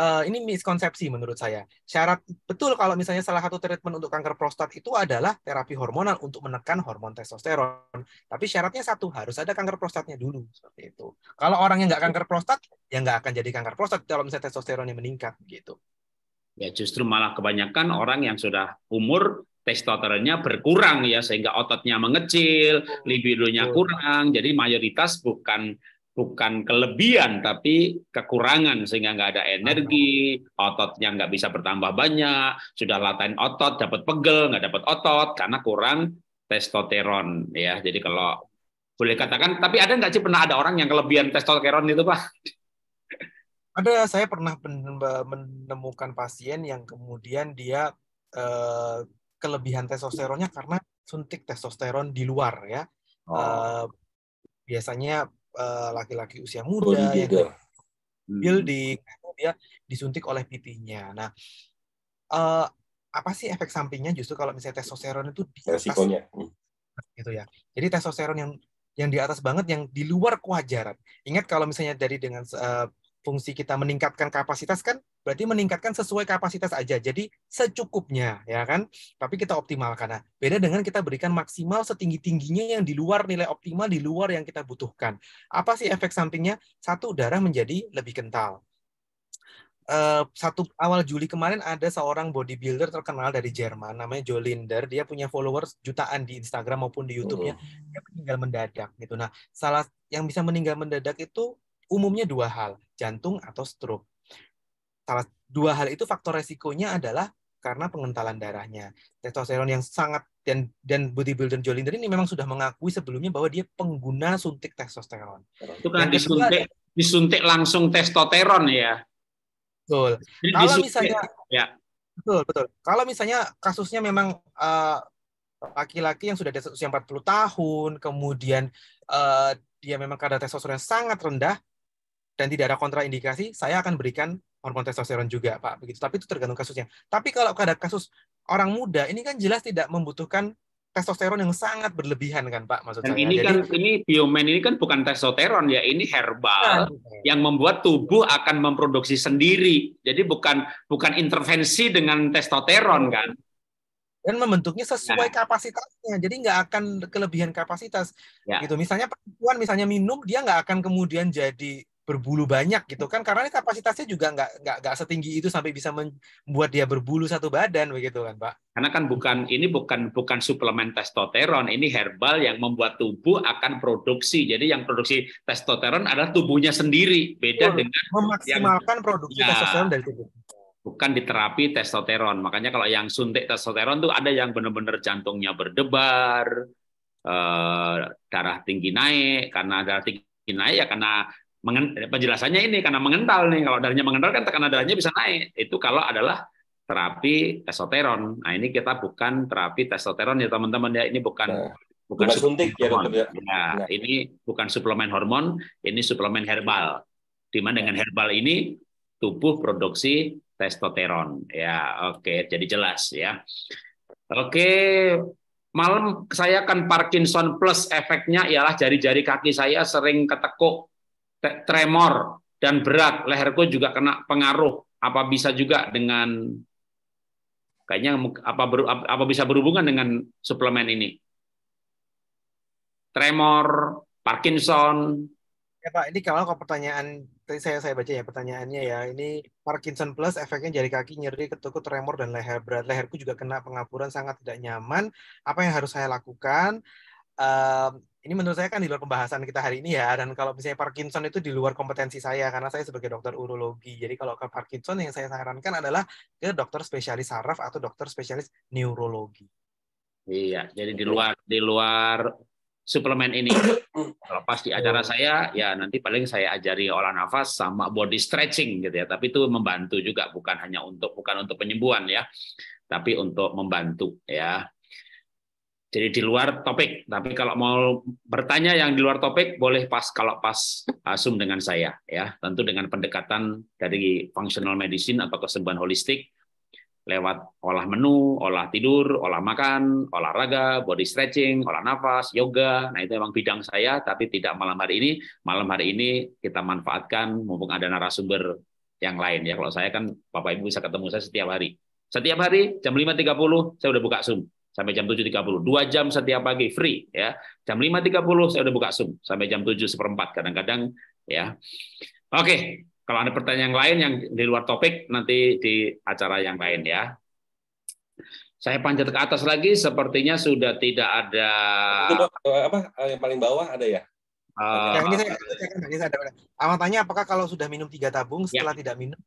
uh, ini miskonsepsi menurut saya. Syarat betul kalau misalnya salah satu treatment untuk kanker prostat itu adalah terapi hormonal untuk menekan hormon testosteron. Tapi syaratnya satu harus ada kanker prostatnya dulu seperti itu. Kalau orang yang nggak kanker prostat ya nggak akan jadi kanker prostat kalau misalnya testosteronnya meningkat gitu. Ya justru malah kebanyakan orang yang sudah umur testosteronnya berkurang ya sehingga ototnya mengecil, libidonya kurang. Jadi mayoritas bukan bukan kelebihan tapi kekurangan sehingga nggak ada energi, ototnya nggak bisa bertambah banyak, sudah latihan otot dapat pegel, nggak dapat otot karena kurang testosteron ya. Jadi kalau boleh katakan, tapi ada nggak sih pernah ada orang yang kelebihan testosteron itu pak? Ada, saya pernah menemukan pasien yang kemudian dia eh, kelebihan testosteronnya karena suntik testosteron di luar ya. Oh. Eh, biasanya Eh, laki-laki uh, usia oh, muda oh, yang iya. Hmm. building hmm. dia disuntik oleh pipinya. Nah, uh, apa sih efek sampingnya justru kalau misalnya testosteron itu di atas resikonya hmm. gitu ya. Jadi testosteron yang yang di atas banget yang di luar kewajaran. Ingat kalau misalnya dari dengan uh, fungsi kita meningkatkan kapasitas kan berarti meningkatkan sesuai kapasitas aja. Jadi secukupnya ya kan. Tapi kita optimal karena beda dengan kita berikan maksimal setinggi-tingginya yang di luar nilai optimal, di luar yang kita butuhkan. Apa sih efek sampingnya? Satu darah menjadi lebih kental. Uh, satu awal Juli kemarin ada seorang bodybuilder terkenal dari Jerman namanya Joe Linder dia punya followers jutaan di Instagram maupun di YouTube-nya oh. dia meninggal mendadak gitu nah salah yang bisa meninggal mendadak itu umumnya dua hal, jantung atau stroke. Salah dua hal itu faktor resikonya adalah karena pengentalan darahnya. Testosteron yang sangat dan dan bodybuilder Jolinder ini memang sudah mengakui sebelumnya bahwa dia pengguna suntik testosteron. Itu kan disuntik kedua, disuntik langsung testosteron ya. Betul. Kalau disuntik, misalnya ya. Betul, betul. Kalau misalnya kasusnya memang uh, laki-laki yang sudah ada usia 40 tahun, kemudian uh, dia memang kadar testosteron sangat rendah, dan tidak ada kontraindikasi, saya akan berikan hormon testosteron juga, Pak. Begitu. Tapi itu tergantung kasusnya. Tapi kalau ada kasus orang muda, ini kan jelas tidak membutuhkan testosteron yang sangat berlebihan kan Pak maksudnya Dan Ini Jadi, kan ini bioman ini kan bukan testosteron ya, ini herbal nah, yang membuat tubuh akan memproduksi sendiri. Jadi bukan bukan intervensi dengan testosteron kan. Dan membentuknya sesuai nah. kapasitasnya. Jadi nggak akan kelebihan kapasitas. Ya. Gitu. Misalnya perempuan misalnya minum dia nggak akan kemudian jadi berbulu banyak gitu kan karena kapasitasnya juga nggak nggak nggak setinggi itu sampai bisa membuat dia berbulu satu badan begitu kan pak? Karena kan bukan ini bukan bukan suplemen testosteron ini herbal yang membuat tubuh akan produksi jadi yang produksi testosteron adalah tubuhnya sendiri beda Betul. dengan memaksimalkan yang, produksi ya, testosteron dari tubuh bukan diterapi testosteron. Makanya kalau yang suntik testosteron tuh ada yang benar-benar jantungnya berdebar, eh, darah tinggi naik karena darah tinggi naik ya karena penjelasannya ini karena mengental nih. Kalau darahnya mengental kan tekanan darahnya bisa naik. Itu kalau adalah terapi testosteron. Nah, ini kita bukan terapi testosteron ya teman-teman ya. Ini bukan nah, bukan, suntik ya ya? ya, nah. ini bukan suplemen hormon, ini suplemen herbal. Di dengan nah. herbal ini tubuh produksi testosteron. Ya, oke, okay, jadi jelas ya. Oke, okay. malam saya kan Parkinson plus efeknya ialah jari-jari kaki saya sering ketekuk tremor dan berat. Leherku juga kena pengaruh. Apa bisa juga dengan kayaknya apa ber, apa bisa berhubungan dengan suplemen ini? Tremor, Parkinson. Ya Pak, ini kalau pertanyaan tadi saya saya baca ya pertanyaannya ya ini Parkinson plus efeknya jari kaki nyeri ketukut tremor dan leher berat leherku juga kena pengapuran sangat tidak nyaman apa yang harus saya lakukan uh, ini menurut saya kan di luar pembahasan kita hari ini ya dan kalau misalnya Parkinson itu di luar kompetensi saya karena saya sebagai dokter urologi jadi kalau ke Parkinson yang saya sarankan adalah ke dokter spesialis saraf atau dokter spesialis neurologi iya jadi di luar di luar suplemen ini kalau pas di acara saya ya nanti paling saya ajari olah nafas sama body stretching gitu ya tapi itu membantu juga bukan hanya untuk bukan untuk penyembuhan ya tapi untuk membantu ya jadi di luar topik, tapi kalau mau bertanya yang di luar topik boleh pas kalau pas asum uh, dengan saya ya. Tentu dengan pendekatan dari functional medicine atau kesembuhan holistik lewat olah menu, olah tidur, olah makan, olahraga, body stretching, olah nafas, yoga. Nah, itu memang bidang saya, tapi tidak malam hari ini. Malam hari ini kita manfaatkan mumpung ada narasumber yang lain. Ya, kalau saya kan Bapak Ibu bisa ketemu saya setiap hari. Setiap hari jam 5.30 saya udah buka Zoom sampai jam 7.30. Dua jam setiap pagi free ya. Jam 5.30 saya udah buka Zoom sampai jam 7 seperempat kadang-kadang ya. Oke, kalau ada pertanyaan lain yang di luar topik nanti di acara yang lain ya. Saya panjat ke atas lagi, sepertinya sudah tidak ada. Eh, apa eh, yang paling bawah ada ya? Uh, yang ini saya, ini saya kan, ada. Amat tanya apakah kalau sudah minum tiga tabung ya. setelah ya. tidak minum,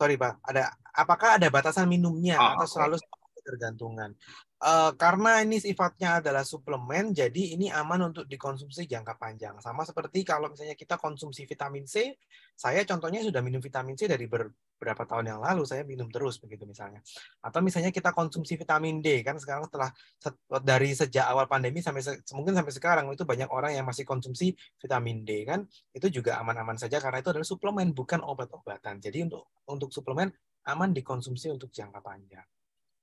sorry pak, ada apakah ada batasan minumnya oh, atau selalu tergantungan? Eh, karena ini sifatnya adalah suplemen, jadi ini aman untuk dikonsumsi jangka panjang. Sama seperti kalau misalnya kita konsumsi vitamin C, saya contohnya sudah minum vitamin C dari beberapa tahun yang lalu, saya minum terus begitu misalnya. Atau misalnya kita konsumsi vitamin D, kan sekarang setelah dari sejak awal pandemi sampai mungkin sampai sekarang itu banyak orang yang masih konsumsi vitamin D kan, itu juga aman-aman saja karena itu adalah suplemen bukan obat-obatan. Jadi untuk untuk suplemen aman dikonsumsi untuk jangka panjang.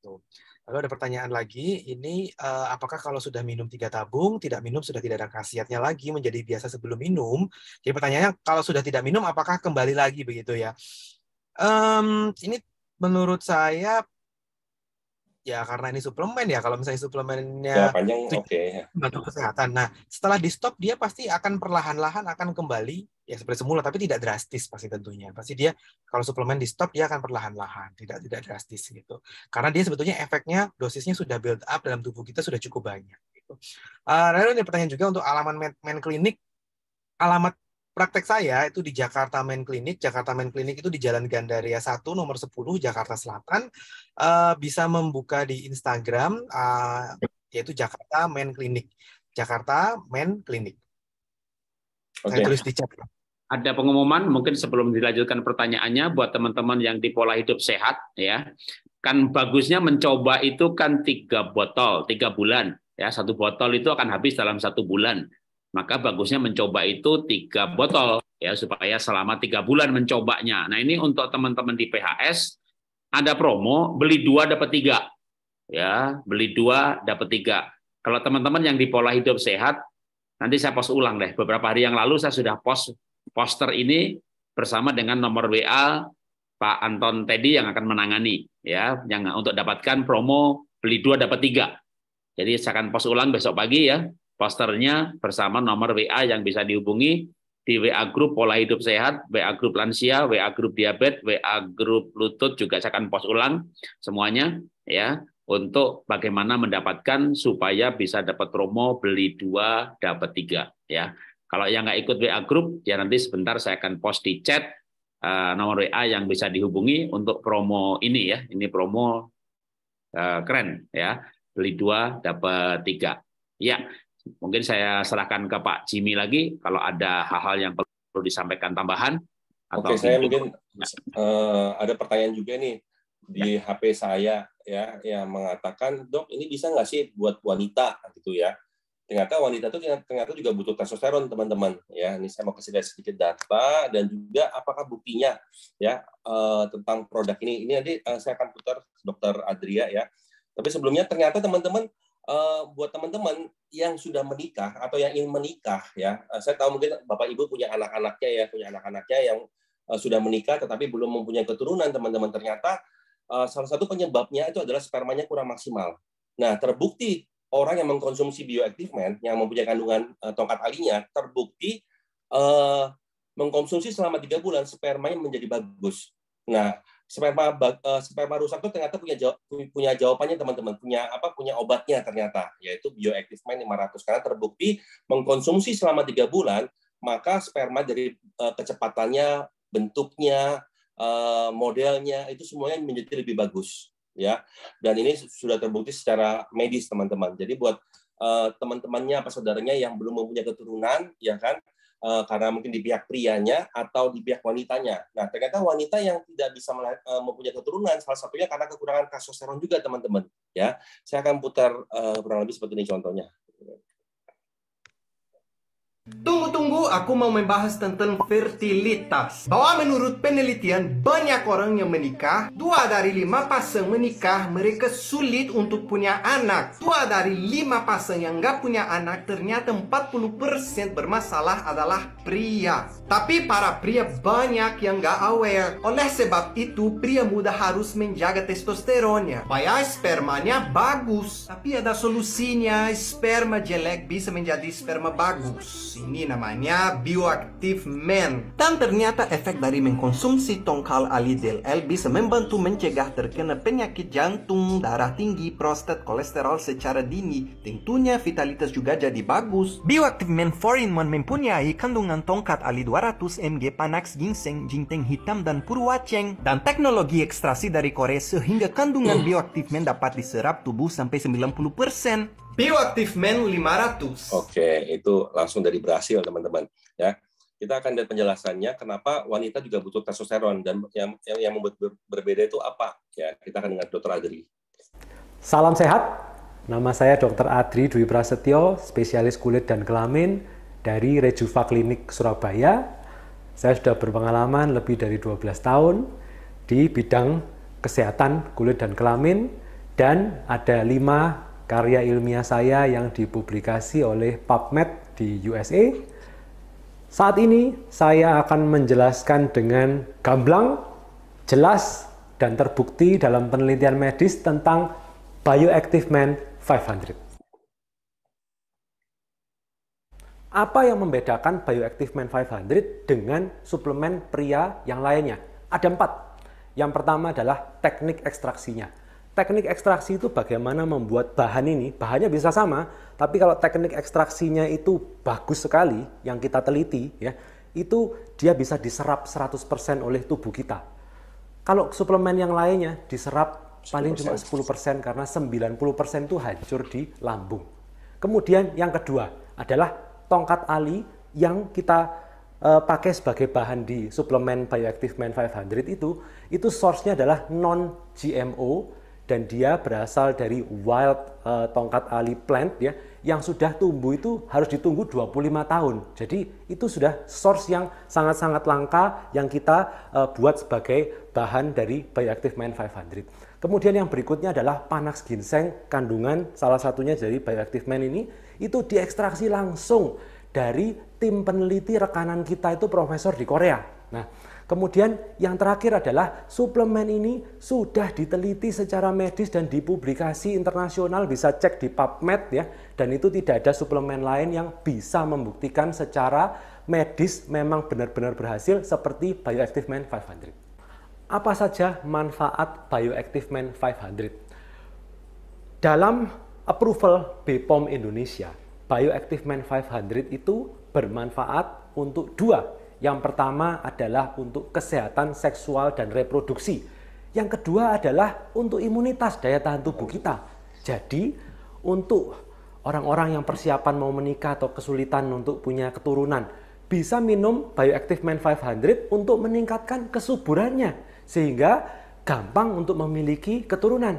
Tuh. Lalu ada pertanyaan lagi, ini uh, apakah kalau sudah minum tiga tabung, tidak minum sudah tidak ada khasiatnya lagi menjadi biasa sebelum minum? Jadi pertanyaannya, kalau sudah tidak minum, apakah kembali lagi begitu ya? Um, ini menurut saya ya karena ini suplemen ya kalau misalnya suplemennya ya, panjang oke okay. kesehatan nah setelah di stop dia pasti akan perlahan-lahan akan kembali ya seperti semula tapi tidak drastis pasti tentunya pasti dia kalau suplemen di stop dia akan perlahan-lahan tidak tidak drastis gitu karena dia sebetulnya efeknya dosisnya sudah build up dalam tubuh kita sudah cukup banyak gitu. uh, eh, lalu ini pertanyaan juga untuk alaman men, main klinik alamat praktek saya itu di Jakarta Main Clinic. Jakarta Main Clinic itu di Jalan Gandaria 1 nomor 10 Jakarta Selatan. Uh, bisa membuka di Instagram uh, yaitu Jakarta Main Clinic. Jakarta Main Clinic. Okay. Saya tulis di chat. Ada pengumuman mungkin sebelum dilanjutkan pertanyaannya buat teman-teman yang di pola hidup sehat ya. Kan bagusnya mencoba itu kan tiga botol, tiga bulan ya satu botol itu akan habis dalam satu bulan maka bagusnya mencoba itu tiga botol ya supaya selama tiga bulan mencobanya. Nah ini untuk teman-teman di PHS ada promo beli dua dapat tiga ya beli dua dapat tiga. Kalau teman-teman yang di pola hidup sehat nanti saya post ulang deh. Beberapa hari yang lalu saya sudah post poster ini bersama dengan nomor WA Pak Anton Teddy yang akan menangani ya yang untuk dapatkan promo beli dua dapat tiga. Jadi saya akan post ulang besok pagi ya posternya bersama nomor WA yang bisa dihubungi di WA grup pola hidup sehat, WA grup lansia, WA grup diabetes, WA grup lutut juga saya akan post ulang semuanya ya untuk bagaimana mendapatkan supaya bisa dapat promo beli dua dapat tiga ya. Kalau yang nggak ikut WA grup ya nanti sebentar saya akan post di chat eh, nomor WA yang bisa dihubungi untuk promo ini ya. Ini promo eh, keren ya beli dua dapat tiga. Ya, Mungkin saya serahkan ke Pak Jimmy lagi kalau ada hal-hal yang perlu disampaikan tambahan. Atau Oke, saya mungkin uh, ada pertanyaan juga nih di ya. HP saya ya yang mengatakan dok ini bisa nggak sih buat wanita gitu ya ternyata wanita itu ternyata juga butuh testosteron teman-teman ya ini saya mau kasih sedikit data dan juga apakah buktinya ya uh, tentang produk ini ini nanti uh, saya akan putar dokter Adria ya tapi sebelumnya ternyata teman-teman uh, buat teman-teman yang sudah menikah atau yang ingin menikah ya, uh, saya tahu mungkin bapak ibu punya anak-anaknya ya, punya anak-anaknya yang uh, sudah menikah tetapi belum mempunyai keturunan teman-teman ternyata uh, salah satu penyebabnya itu adalah spermanya kurang maksimal. Nah terbukti orang yang mengkonsumsi bioaktif men yang mempunyai kandungan uh, tongkat alinya terbukti uh, mengkonsumsi selama tiga bulan spermanya menjadi bagus. Nah sperma uh, eh, sperma rusak itu ternyata punya jawab, punya jawabannya teman-teman punya apa punya obatnya ternyata yaitu bioactive man 500 karena terbukti mengkonsumsi selama tiga bulan maka sperma dari uh, kecepatannya bentuknya uh, modelnya itu semuanya menjadi lebih bagus ya dan ini sudah terbukti secara medis teman-teman jadi buat uh, teman-temannya apa saudaranya yang belum mempunyai keturunan ya kan Eh, karena mungkin di pihak prianya atau di pihak wanitanya. Nah, ternyata wanita yang tidak bisa eh, mempunyai keturunan salah satunya karena kekurangan testosteron juga, teman-teman. Ya, saya akan putar eh, kurang lebih seperti ini contohnya. Tunggu-tunggu, aku mau membahas tentang fertilitas. Bahwa menurut penelitian, banyak orang yang menikah, dua dari lima pasang menikah, mereka sulit untuk punya anak. Dua dari lima pasang yang nggak punya anak, ternyata 40% bermasalah adalah pria. Tapi para pria banyak yang nggak aware. Oleh sebab itu, pria muda harus menjaga testosteronnya. Supaya spermanya bagus. Tapi ada solusinya, sperma jelek bisa menjadi sperma bagus ini namanya bioaktif men. Dan ternyata efek dari mengkonsumsi tongkal alih del L bisa membantu mencegah terkena penyakit jantung, darah tinggi, prostat, kolesterol secara dini. Tentunya vitalitas juga jadi bagus. Bioaktif men 4-in-1 mempunyai kandungan tongkat ali 200 mg panax ginseng, jinteng hitam, dan purwaceng. Dan teknologi ekstrasi dari Korea sehingga kandungan bioaktif men dapat diserap tubuh sampai 90%. Bioactive Man 500. Oke, itu langsung dari Brasil, teman-teman. Ya, kita akan lihat penjelasannya kenapa wanita juga butuh testosteron dan yang yang, yang membuat ber, berbeda itu apa. Ya, kita akan dengar dokter Adri. Salam sehat. Nama saya dokter Adri Dwi Prasetyo, spesialis kulit dan kelamin dari Rejuva Klinik Surabaya. Saya sudah berpengalaman lebih dari 12 tahun di bidang kesehatan kulit dan kelamin dan ada lima karya ilmiah saya yang dipublikasi oleh PubMed di USA. Saat ini saya akan menjelaskan dengan gamblang, jelas, dan terbukti dalam penelitian medis tentang Bioactive Man 500. Apa yang membedakan Bioactive Man 500 dengan suplemen pria yang lainnya? Ada empat. Yang pertama adalah teknik ekstraksinya teknik ekstraksi itu bagaimana membuat bahan ini, bahannya bisa sama, tapi kalau teknik ekstraksinya itu bagus sekali, yang kita teliti ya, itu dia bisa diserap 100% oleh tubuh kita. Kalau suplemen yang lainnya diserap 10%. paling cuma 10% karena 90% itu hancur di lambung. Kemudian yang kedua adalah tongkat ali yang kita uh, pakai sebagai bahan di suplemen Bioactive Man 500 itu, itu source-nya adalah non GMO dan dia berasal dari wild uh, tongkat ali plant ya yang sudah tumbuh itu harus ditunggu 25 tahun. Jadi itu sudah source yang sangat-sangat langka yang kita uh, buat sebagai bahan dari Bioactive Man 500. Kemudian yang berikutnya adalah panax ginseng kandungan salah satunya dari Bioactive Man ini itu diekstraksi langsung dari tim peneliti rekanan kita itu profesor di Korea. Nah, Kemudian yang terakhir adalah suplemen ini sudah diteliti secara medis dan dipublikasi internasional bisa cek di PubMed ya dan itu tidak ada suplemen lain yang bisa membuktikan secara medis memang benar-benar berhasil seperti Bioactive Man 500. Apa saja manfaat Bioactive Man 500? Dalam approval BPOM Indonesia, Bioactive Man 500 itu bermanfaat untuk dua yang pertama adalah untuk kesehatan seksual dan reproduksi. Yang kedua adalah untuk imunitas daya tahan tubuh kita. Jadi untuk orang-orang yang persiapan mau menikah atau kesulitan untuk punya keturunan, bisa minum Bioactive Man 500 untuk meningkatkan kesuburannya sehingga gampang untuk memiliki keturunan.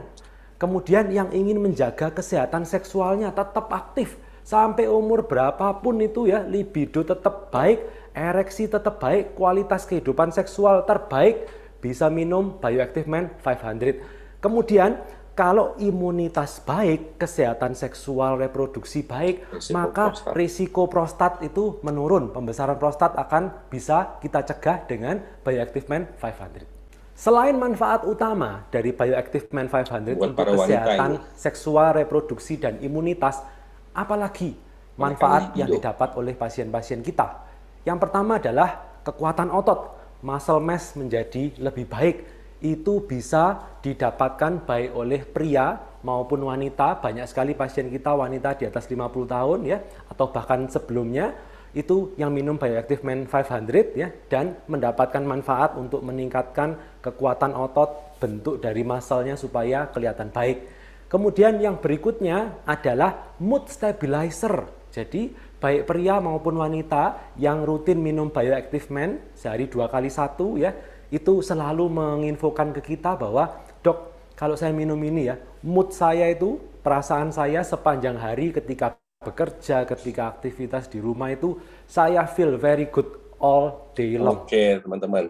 Kemudian yang ingin menjaga kesehatan seksualnya tetap aktif sampai umur berapapun itu ya libido tetap baik ereksi tetap baik, kualitas kehidupan seksual terbaik, bisa minum Bioactive Man 500. Kemudian kalau imunitas baik, kesehatan seksual reproduksi baik, risiko maka prostat. risiko prostat itu menurun. Pembesaran prostat akan bisa kita cegah dengan Bioactive Man 500. Selain manfaat utama dari Bioactive Man 500 Buat untuk kesehatan ini. seksual, reproduksi, dan imunitas, apalagi manfaat yang didapat oleh pasien-pasien kita yang pertama adalah kekuatan otot. Muscle mass menjadi lebih baik. Itu bisa didapatkan baik oleh pria maupun wanita. Banyak sekali pasien kita wanita di atas 50 tahun ya atau bahkan sebelumnya itu yang minum Bioactive Men 500 ya dan mendapatkan manfaat untuk meningkatkan kekuatan otot, bentuk dari masalnya supaya kelihatan baik. Kemudian yang berikutnya adalah mood stabilizer. Jadi baik pria maupun wanita yang rutin minum bioactive men sehari dua kali satu ya itu selalu menginfokan ke kita bahwa dok kalau saya minum ini ya mood saya itu perasaan saya sepanjang hari ketika bekerja ketika aktivitas di rumah itu saya feel very good all day long. Oke okay, teman-teman.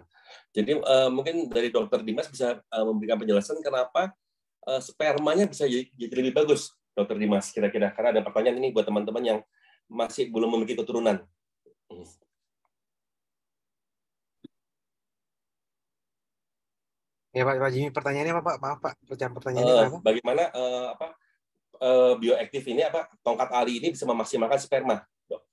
Jadi uh, mungkin dari dokter Dimas bisa uh, memberikan penjelasan kenapa uh, spermanya bisa jadi lebih bagus dokter Dimas kira-kira karena ada pertanyaan ini buat teman-teman yang masih belum memiliki keturunan. Hmm. Ya Pak, Pak Jimmy, pertanyaannya apa Pak? Maaf Pak, pertanyaannya uh, apa? Bagaimana uh, eh, apa uh, bioaktif ini apa tongkat ali ini bisa memaksimalkan sperma? Dok?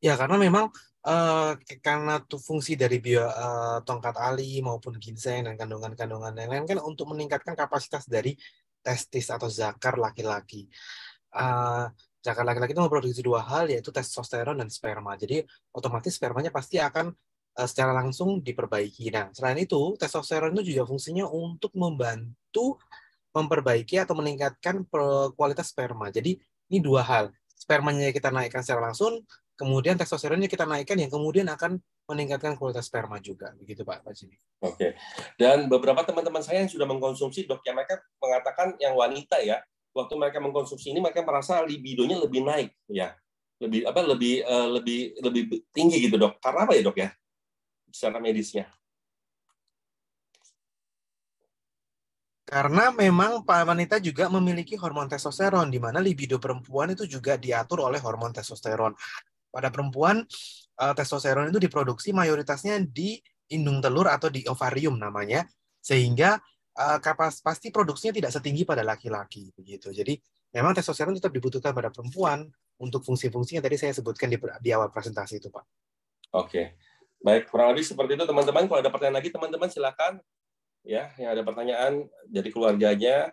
Ya karena memang uh, karena tuh fungsi dari bio uh, tongkat ali maupun ginseng dan kandungan-kandungan lain lain kan untuk meningkatkan kapasitas dari testis atau zakar laki-laki. Uh, Sedangkan laki-laki itu memproduksi dua hal yaitu testosteron dan sperma. Jadi otomatis spermanya pasti akan uh, secara langsung diperbaiki. Nah, selain itu testosteron itu juga fungsinya untuk membantu memperbaiki atau meningkatkan kualitas sperma. Jadi ini dua hal. Spermanya kita naikkan secara langsung, kemudian testosteronnya kita naikkan yang kemudian akan meningkatkan kualitas sperma juga begitu Pak Fajri. Oke. Dan beberapa teman-teman saya yang sudah mengkonsumsi dok ya mereka mengatakan yang wanita ya waktu mereka mengkonsumsi ini mereka merasa libidonya lebih naik ya lebih apa lebih uh, lebih lebih tinggi gitu dok karena apa ya dok ya secara medisnya Karena memang wanita juga memiliki hormon testosteron, di mana libido perempuan itu juga diatur oleh hormon testosteron. Pada perempuan, eh, testosteron itu diproduksi mayoritasnya di indung telur atau di ovarium namanya, sehingga Eh, kapas pasti produksinya tidak setinggi pada laki-laki begitu. Jadi memang testosteron tetap dibutuhkan pada perempuan untuk fungsi-fungsinya tadi saya sebutkan di, di awal presentasi itu, Pak. Oke. Baik, kurang lebih seperti itu teman-teman. Kalau ada pertanyaan lagi teman-teman silakan ya yang ada pertanyaan dari keluarganya.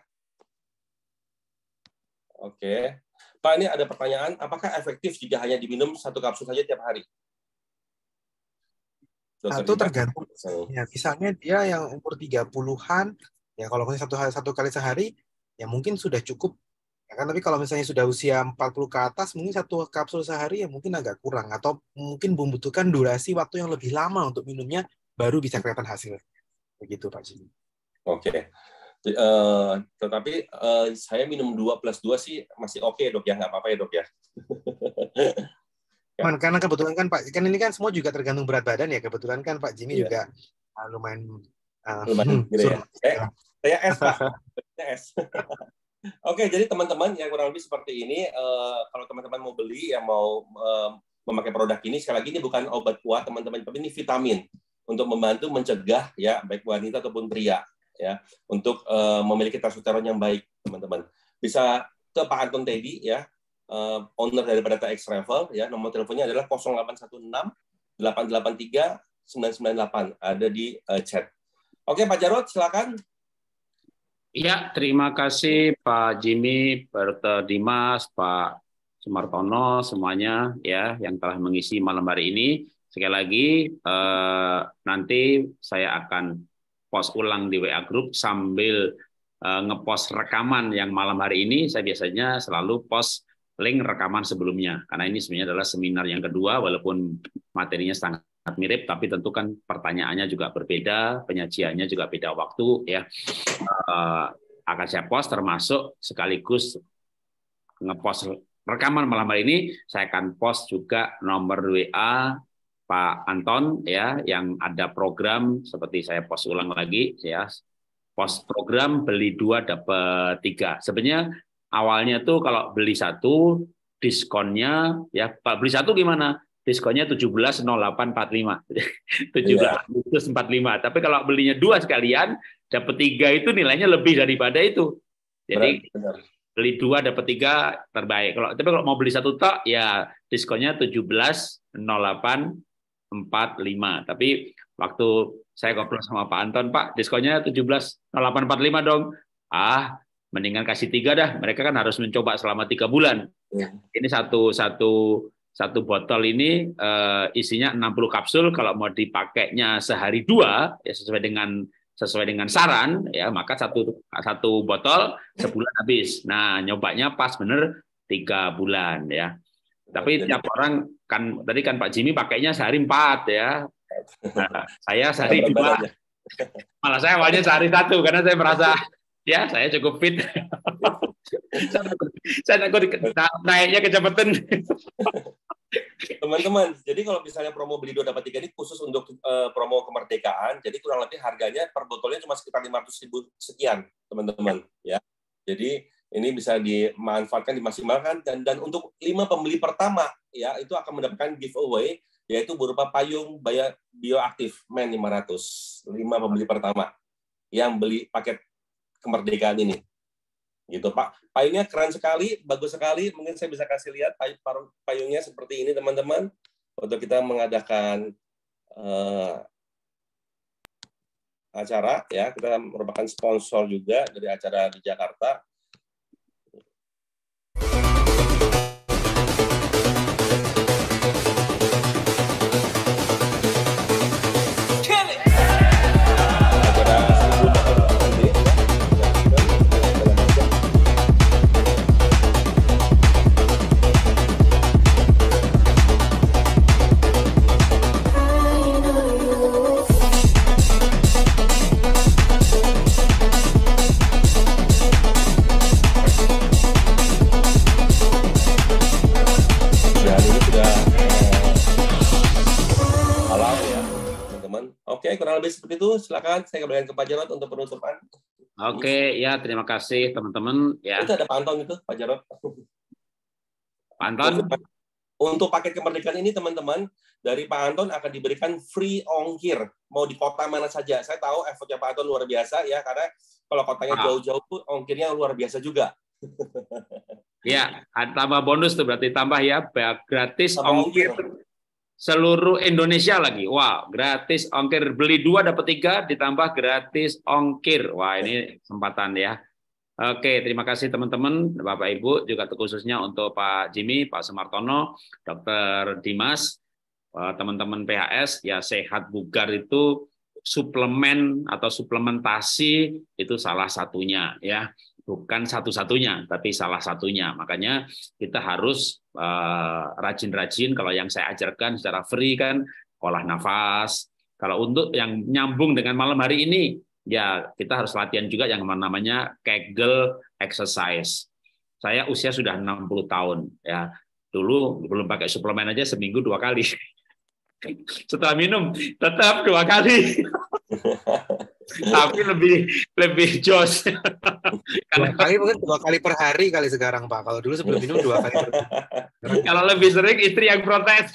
Oke. Pak, ini ada pertanyaan, apakah efektif jika hanya diminum satu kapsul saja tiap hari? Satu nah, tergantung. Ya, misalnya dia yang umur 30-an, ya kalau satu satu kali sehari, ya mungkin sudah cukup. Ya kan, tapi kalau misalnya sudah usia 40 ke atas, mungkin satu kapsul sehari ya mungkin agak kurang. Atau mungkin membutuhkan durasi waktu yang lebih lama untuk minumnya, baru bisa kelihatan hasil. Begitu Pak Jimmy. Oke. Okay. Uh, eh, tetapi uh, saya minum 2 plus 2 sih masih oke okay, dok ya, nggak apa-apa ya dok ya. Man, iya. karena kebetulan kan Pak, kan ini kan semua juga tergantung berat badan ya. Kebetulan kan Pak Jimmy yeah. juga uh, lumayan. Uh, lumayan gede hmm, ya. Saya, saya S Pak, saya S. Oke, jadi teman-teman yang kurang lebih seperti ini, uh, kalau teman-teman mau beli yang mau uh, memakai produk ini, sekali lagi ini bukan obat kuat teman-teman, tapi ini vitamin untuk membantu mencegah ya baik wanita ataupun pria ya untuk uh, memiliki testosteron yang baik teman-teman. Bisa ke Pak Anton Teddy ya uh, owner daripada TX Travel ya nomor teleponnya adalah 0816 883 998 ada di uh, chat. Oke Pak Jarot silakan. Iya terima kasih Pak Jimmy, Pak Dimas, Pak Sumartono semuanya ya yang telah mengisi malam hari ini. Sekali lagi uh, nanti saya akan post ulang di WA Group sambil ngepost rekaman yang malam hari ini. Saya biasanya selalu post link rekaman sebelumnya. Karena ini sebenarnya adalah seminar yang kedua, walaupun materinya sangat mirip, tapi tentu kan pertanyaannya juga berbeda, penyajiannya juga beda waktu, ya. Uh, akan saya post termasuk sekaligus ngepost rekaman malam hari ini saya akan post juga nomor WA Pak Anton ya yang ada program seperti saya post ulang lagi ya post program beli dua dapat tiga sebenarnya Awalnya tuh kalau beli satu diskonnya ya pak beli satu gimana? Diskonnya 170845. 17 yeah. empat lima Tapi kalau belinya dua sekalian dapat tiga itu nilainya lebih daripada itu. Jadi benar, beli dua dapat tiga terbaik. Kalau tapi kalau mau beli satu tok ya diskonnya tujuh 170845. Tapi waktu saya ngobrol sama Pak Anton, Pak, diskonnya tujuh lima dong. Ah, mendingan kasih tiga dah mereka kan harus mencoba selama tiga bulan ya. ini satu satu satu botol ini uh, isinya 60 kapsul kalau mau dipakainya sehari dua ya sesuai dengan sesuai dengan saran ya maka satu satu botol sebulan habis nah nyobanya pas bener tiga bulan ya tapi tiap orang kan tadi kan Pak Jimmy pakainya sehari empat ya nah, saya sehari dua malah saya awalnya sehari satu karena saya merasa ya saya cukup fit. saya takut naiknya kecepatan. Teman-teman, jadi kalau misalnya promo beli dua dapat tiga ini khusus untuk uh, promo kemerdekaan, jadi kurang lebih harganya per botolnya cuma sekitar lima ratus ribu sekian, teman-teman. Ya, jadi ini bisa dimanfaatkan, dimaksimalkan dan dan untuk lima pembeli pertama ya itu akan mendapatkan giveaway yaitu berupa payung bioaktif Men 500 lima pembeli pertama yang beli paket kemerdekaan ini. Gitu Pak. Payungnya keren sekali, bagus sekali. Mungkin saya bisa kasih lihat payungnya seperti ini teman-teman. Untuk kita mengadakan uh, acara ya kita merupakan sponsor juga dari acara di Jakarta itu silakan saya kembalikan ke Pak Jarot untuk penutupan. Oke, ya terima kasih teman-teman. Ya. Itu ada pantun itu, Pak Jarot. Pantun. Untuk, paket kemerdekaan ini teman-teman dari Pak Anton akan diberikan free ongkir mau di kota mana saja. Saya tahu effortnya Pak Anton luar biasa ya karena kalau kotanya ah. jauh-jauh pun ongkirnya luar biasa juga. Ya, tambah bonus tuh berarti tambah ya gratis tambah ongkir. ongkir seluruh Indonesia lagi. Wah, wow, gratis ongkir beli dua dapat tiga ditambah gratis ongkir. Wah, ini kesempatan ya. Oke, terima kasih teman-teman, Bapak Ibu juga khususnya untuk Pak Jimmy, Pak Semartono, Dokter Dimas, eh, teman-teman PHS ya sehat bugar itu suplemen atau suplementasi itu salah satunya ya bukan satu-satunya, tapi salah satunya. Makanya kita harus eh, rajin-rajin. kalau yang saya ajarkan secara free kan olah nafas. Kalau untuk yang nyambung dengan malam hari ini, ya kita harus latihan juga yang namanya Kegel exercise. Saya usia sudah 60 tahun ya. Dulu belum pakai suplemen aja seminggu dua kali. Setelah minum tetap dua kali. tapi lebih lebih jos. kali mungkin dua kali per hari kali sekarang Pak. Kalau dulu sebelum minum dua kali. Per hari. Kalau lebih sering istri yang protes.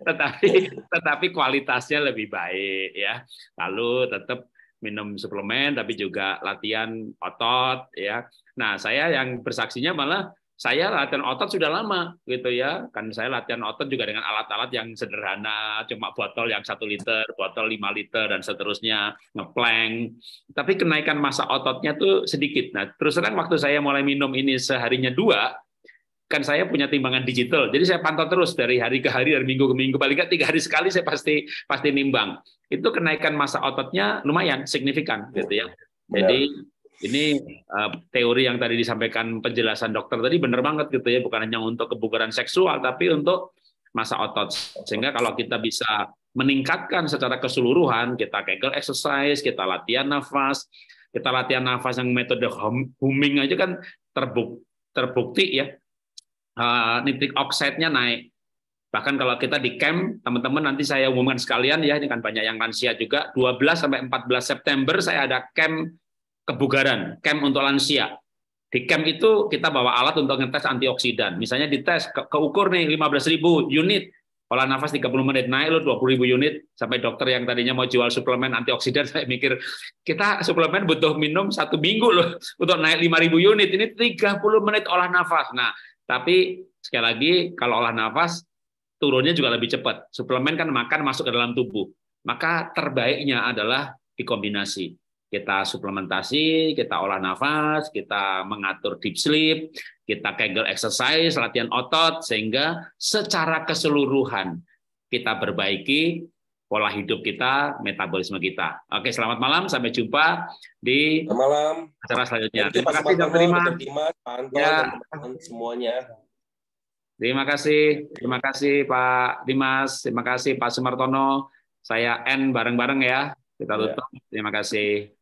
tetapi tetapi kualitasnya lebih baik ya. Lalu tetap minum suplemen tapi juga latihan otot ya. Nah, saya yang bersaksinya malah saya latihan otot sudah lama gitu ya kan saya latihan otot juga dengan alat-alat yang sederhana cuma botol yang satu liter botol 5 liter dan seterusnya ngepleng. tapi kenaikan masa ototnya tuh sedikit nah terus terang waktu saya mulai minum ini seharinya dua kan saya punya timbangan digital jadi saya pantau terus dari hari ke hari dari minggu ke minggu paling nggak tiga hari sekali saya pasti pasti nimbang itu kenaikan masa ototnya lumayan signifikan gitu ya jadi ini uh, teori yang tadi disampaikan penjelasan dokter tadi benar banget gitu ya, bukan hanya untuk kebugaran seksual, tapi untuk masa otot. Sehingga kalau kita bisa meningkatkan secara keseluruhan, kita kegel exercise, kita latihan nafas, kita latihan nafas yang metode humming aja kan terbuk, terbukti ya, uh, eh, nitric oxide naik. Bahkan kalau kita di camp, teman-teman nanti saya umumkan sekalian ya, ini kan banyak yang lansia juga, 12 sampai 14 September saya ada camp kebugaran, camp untuk lansia. Di camp itu kita bawa alat untuk ngetes antioksidan. Misalnya dites ke keukur nih 15.000 unit, olah nafas 30 menit naik lo 20.000 unit sampai dokter yang tadinya mau jual suplemen antioksidan saya mikir kita suplemen butuh minum satu minggu loh untuk naik 5.000 unit ini 30 menit olah nafas. Nah, tapi sekali lagi kalau olah nafas turunnya juga lebih cepat. Suplemen kan makan masuk ke dalam tubuh. Maka terbaiknya adalah dikombinasi kita suplementasi, kita olah nafas, kita mengatur deep sleep, kita Kegel exercise, latihan otot, sehingga secara keseluruhan kita perbaiki pola hidup kita, metabolisme kita. Oke, selamat malam, sampai jumpa di malam. acara selanjutnya. Terima kasih, Dr. Dima. Pak kasih, ya. semuanya. Terima kasih, terima kasih Pak Dimas, terima kasih Pak Sumartono. Saya N bareng-bareng ya. Kita ya. tutup. Ya. Terima kasih.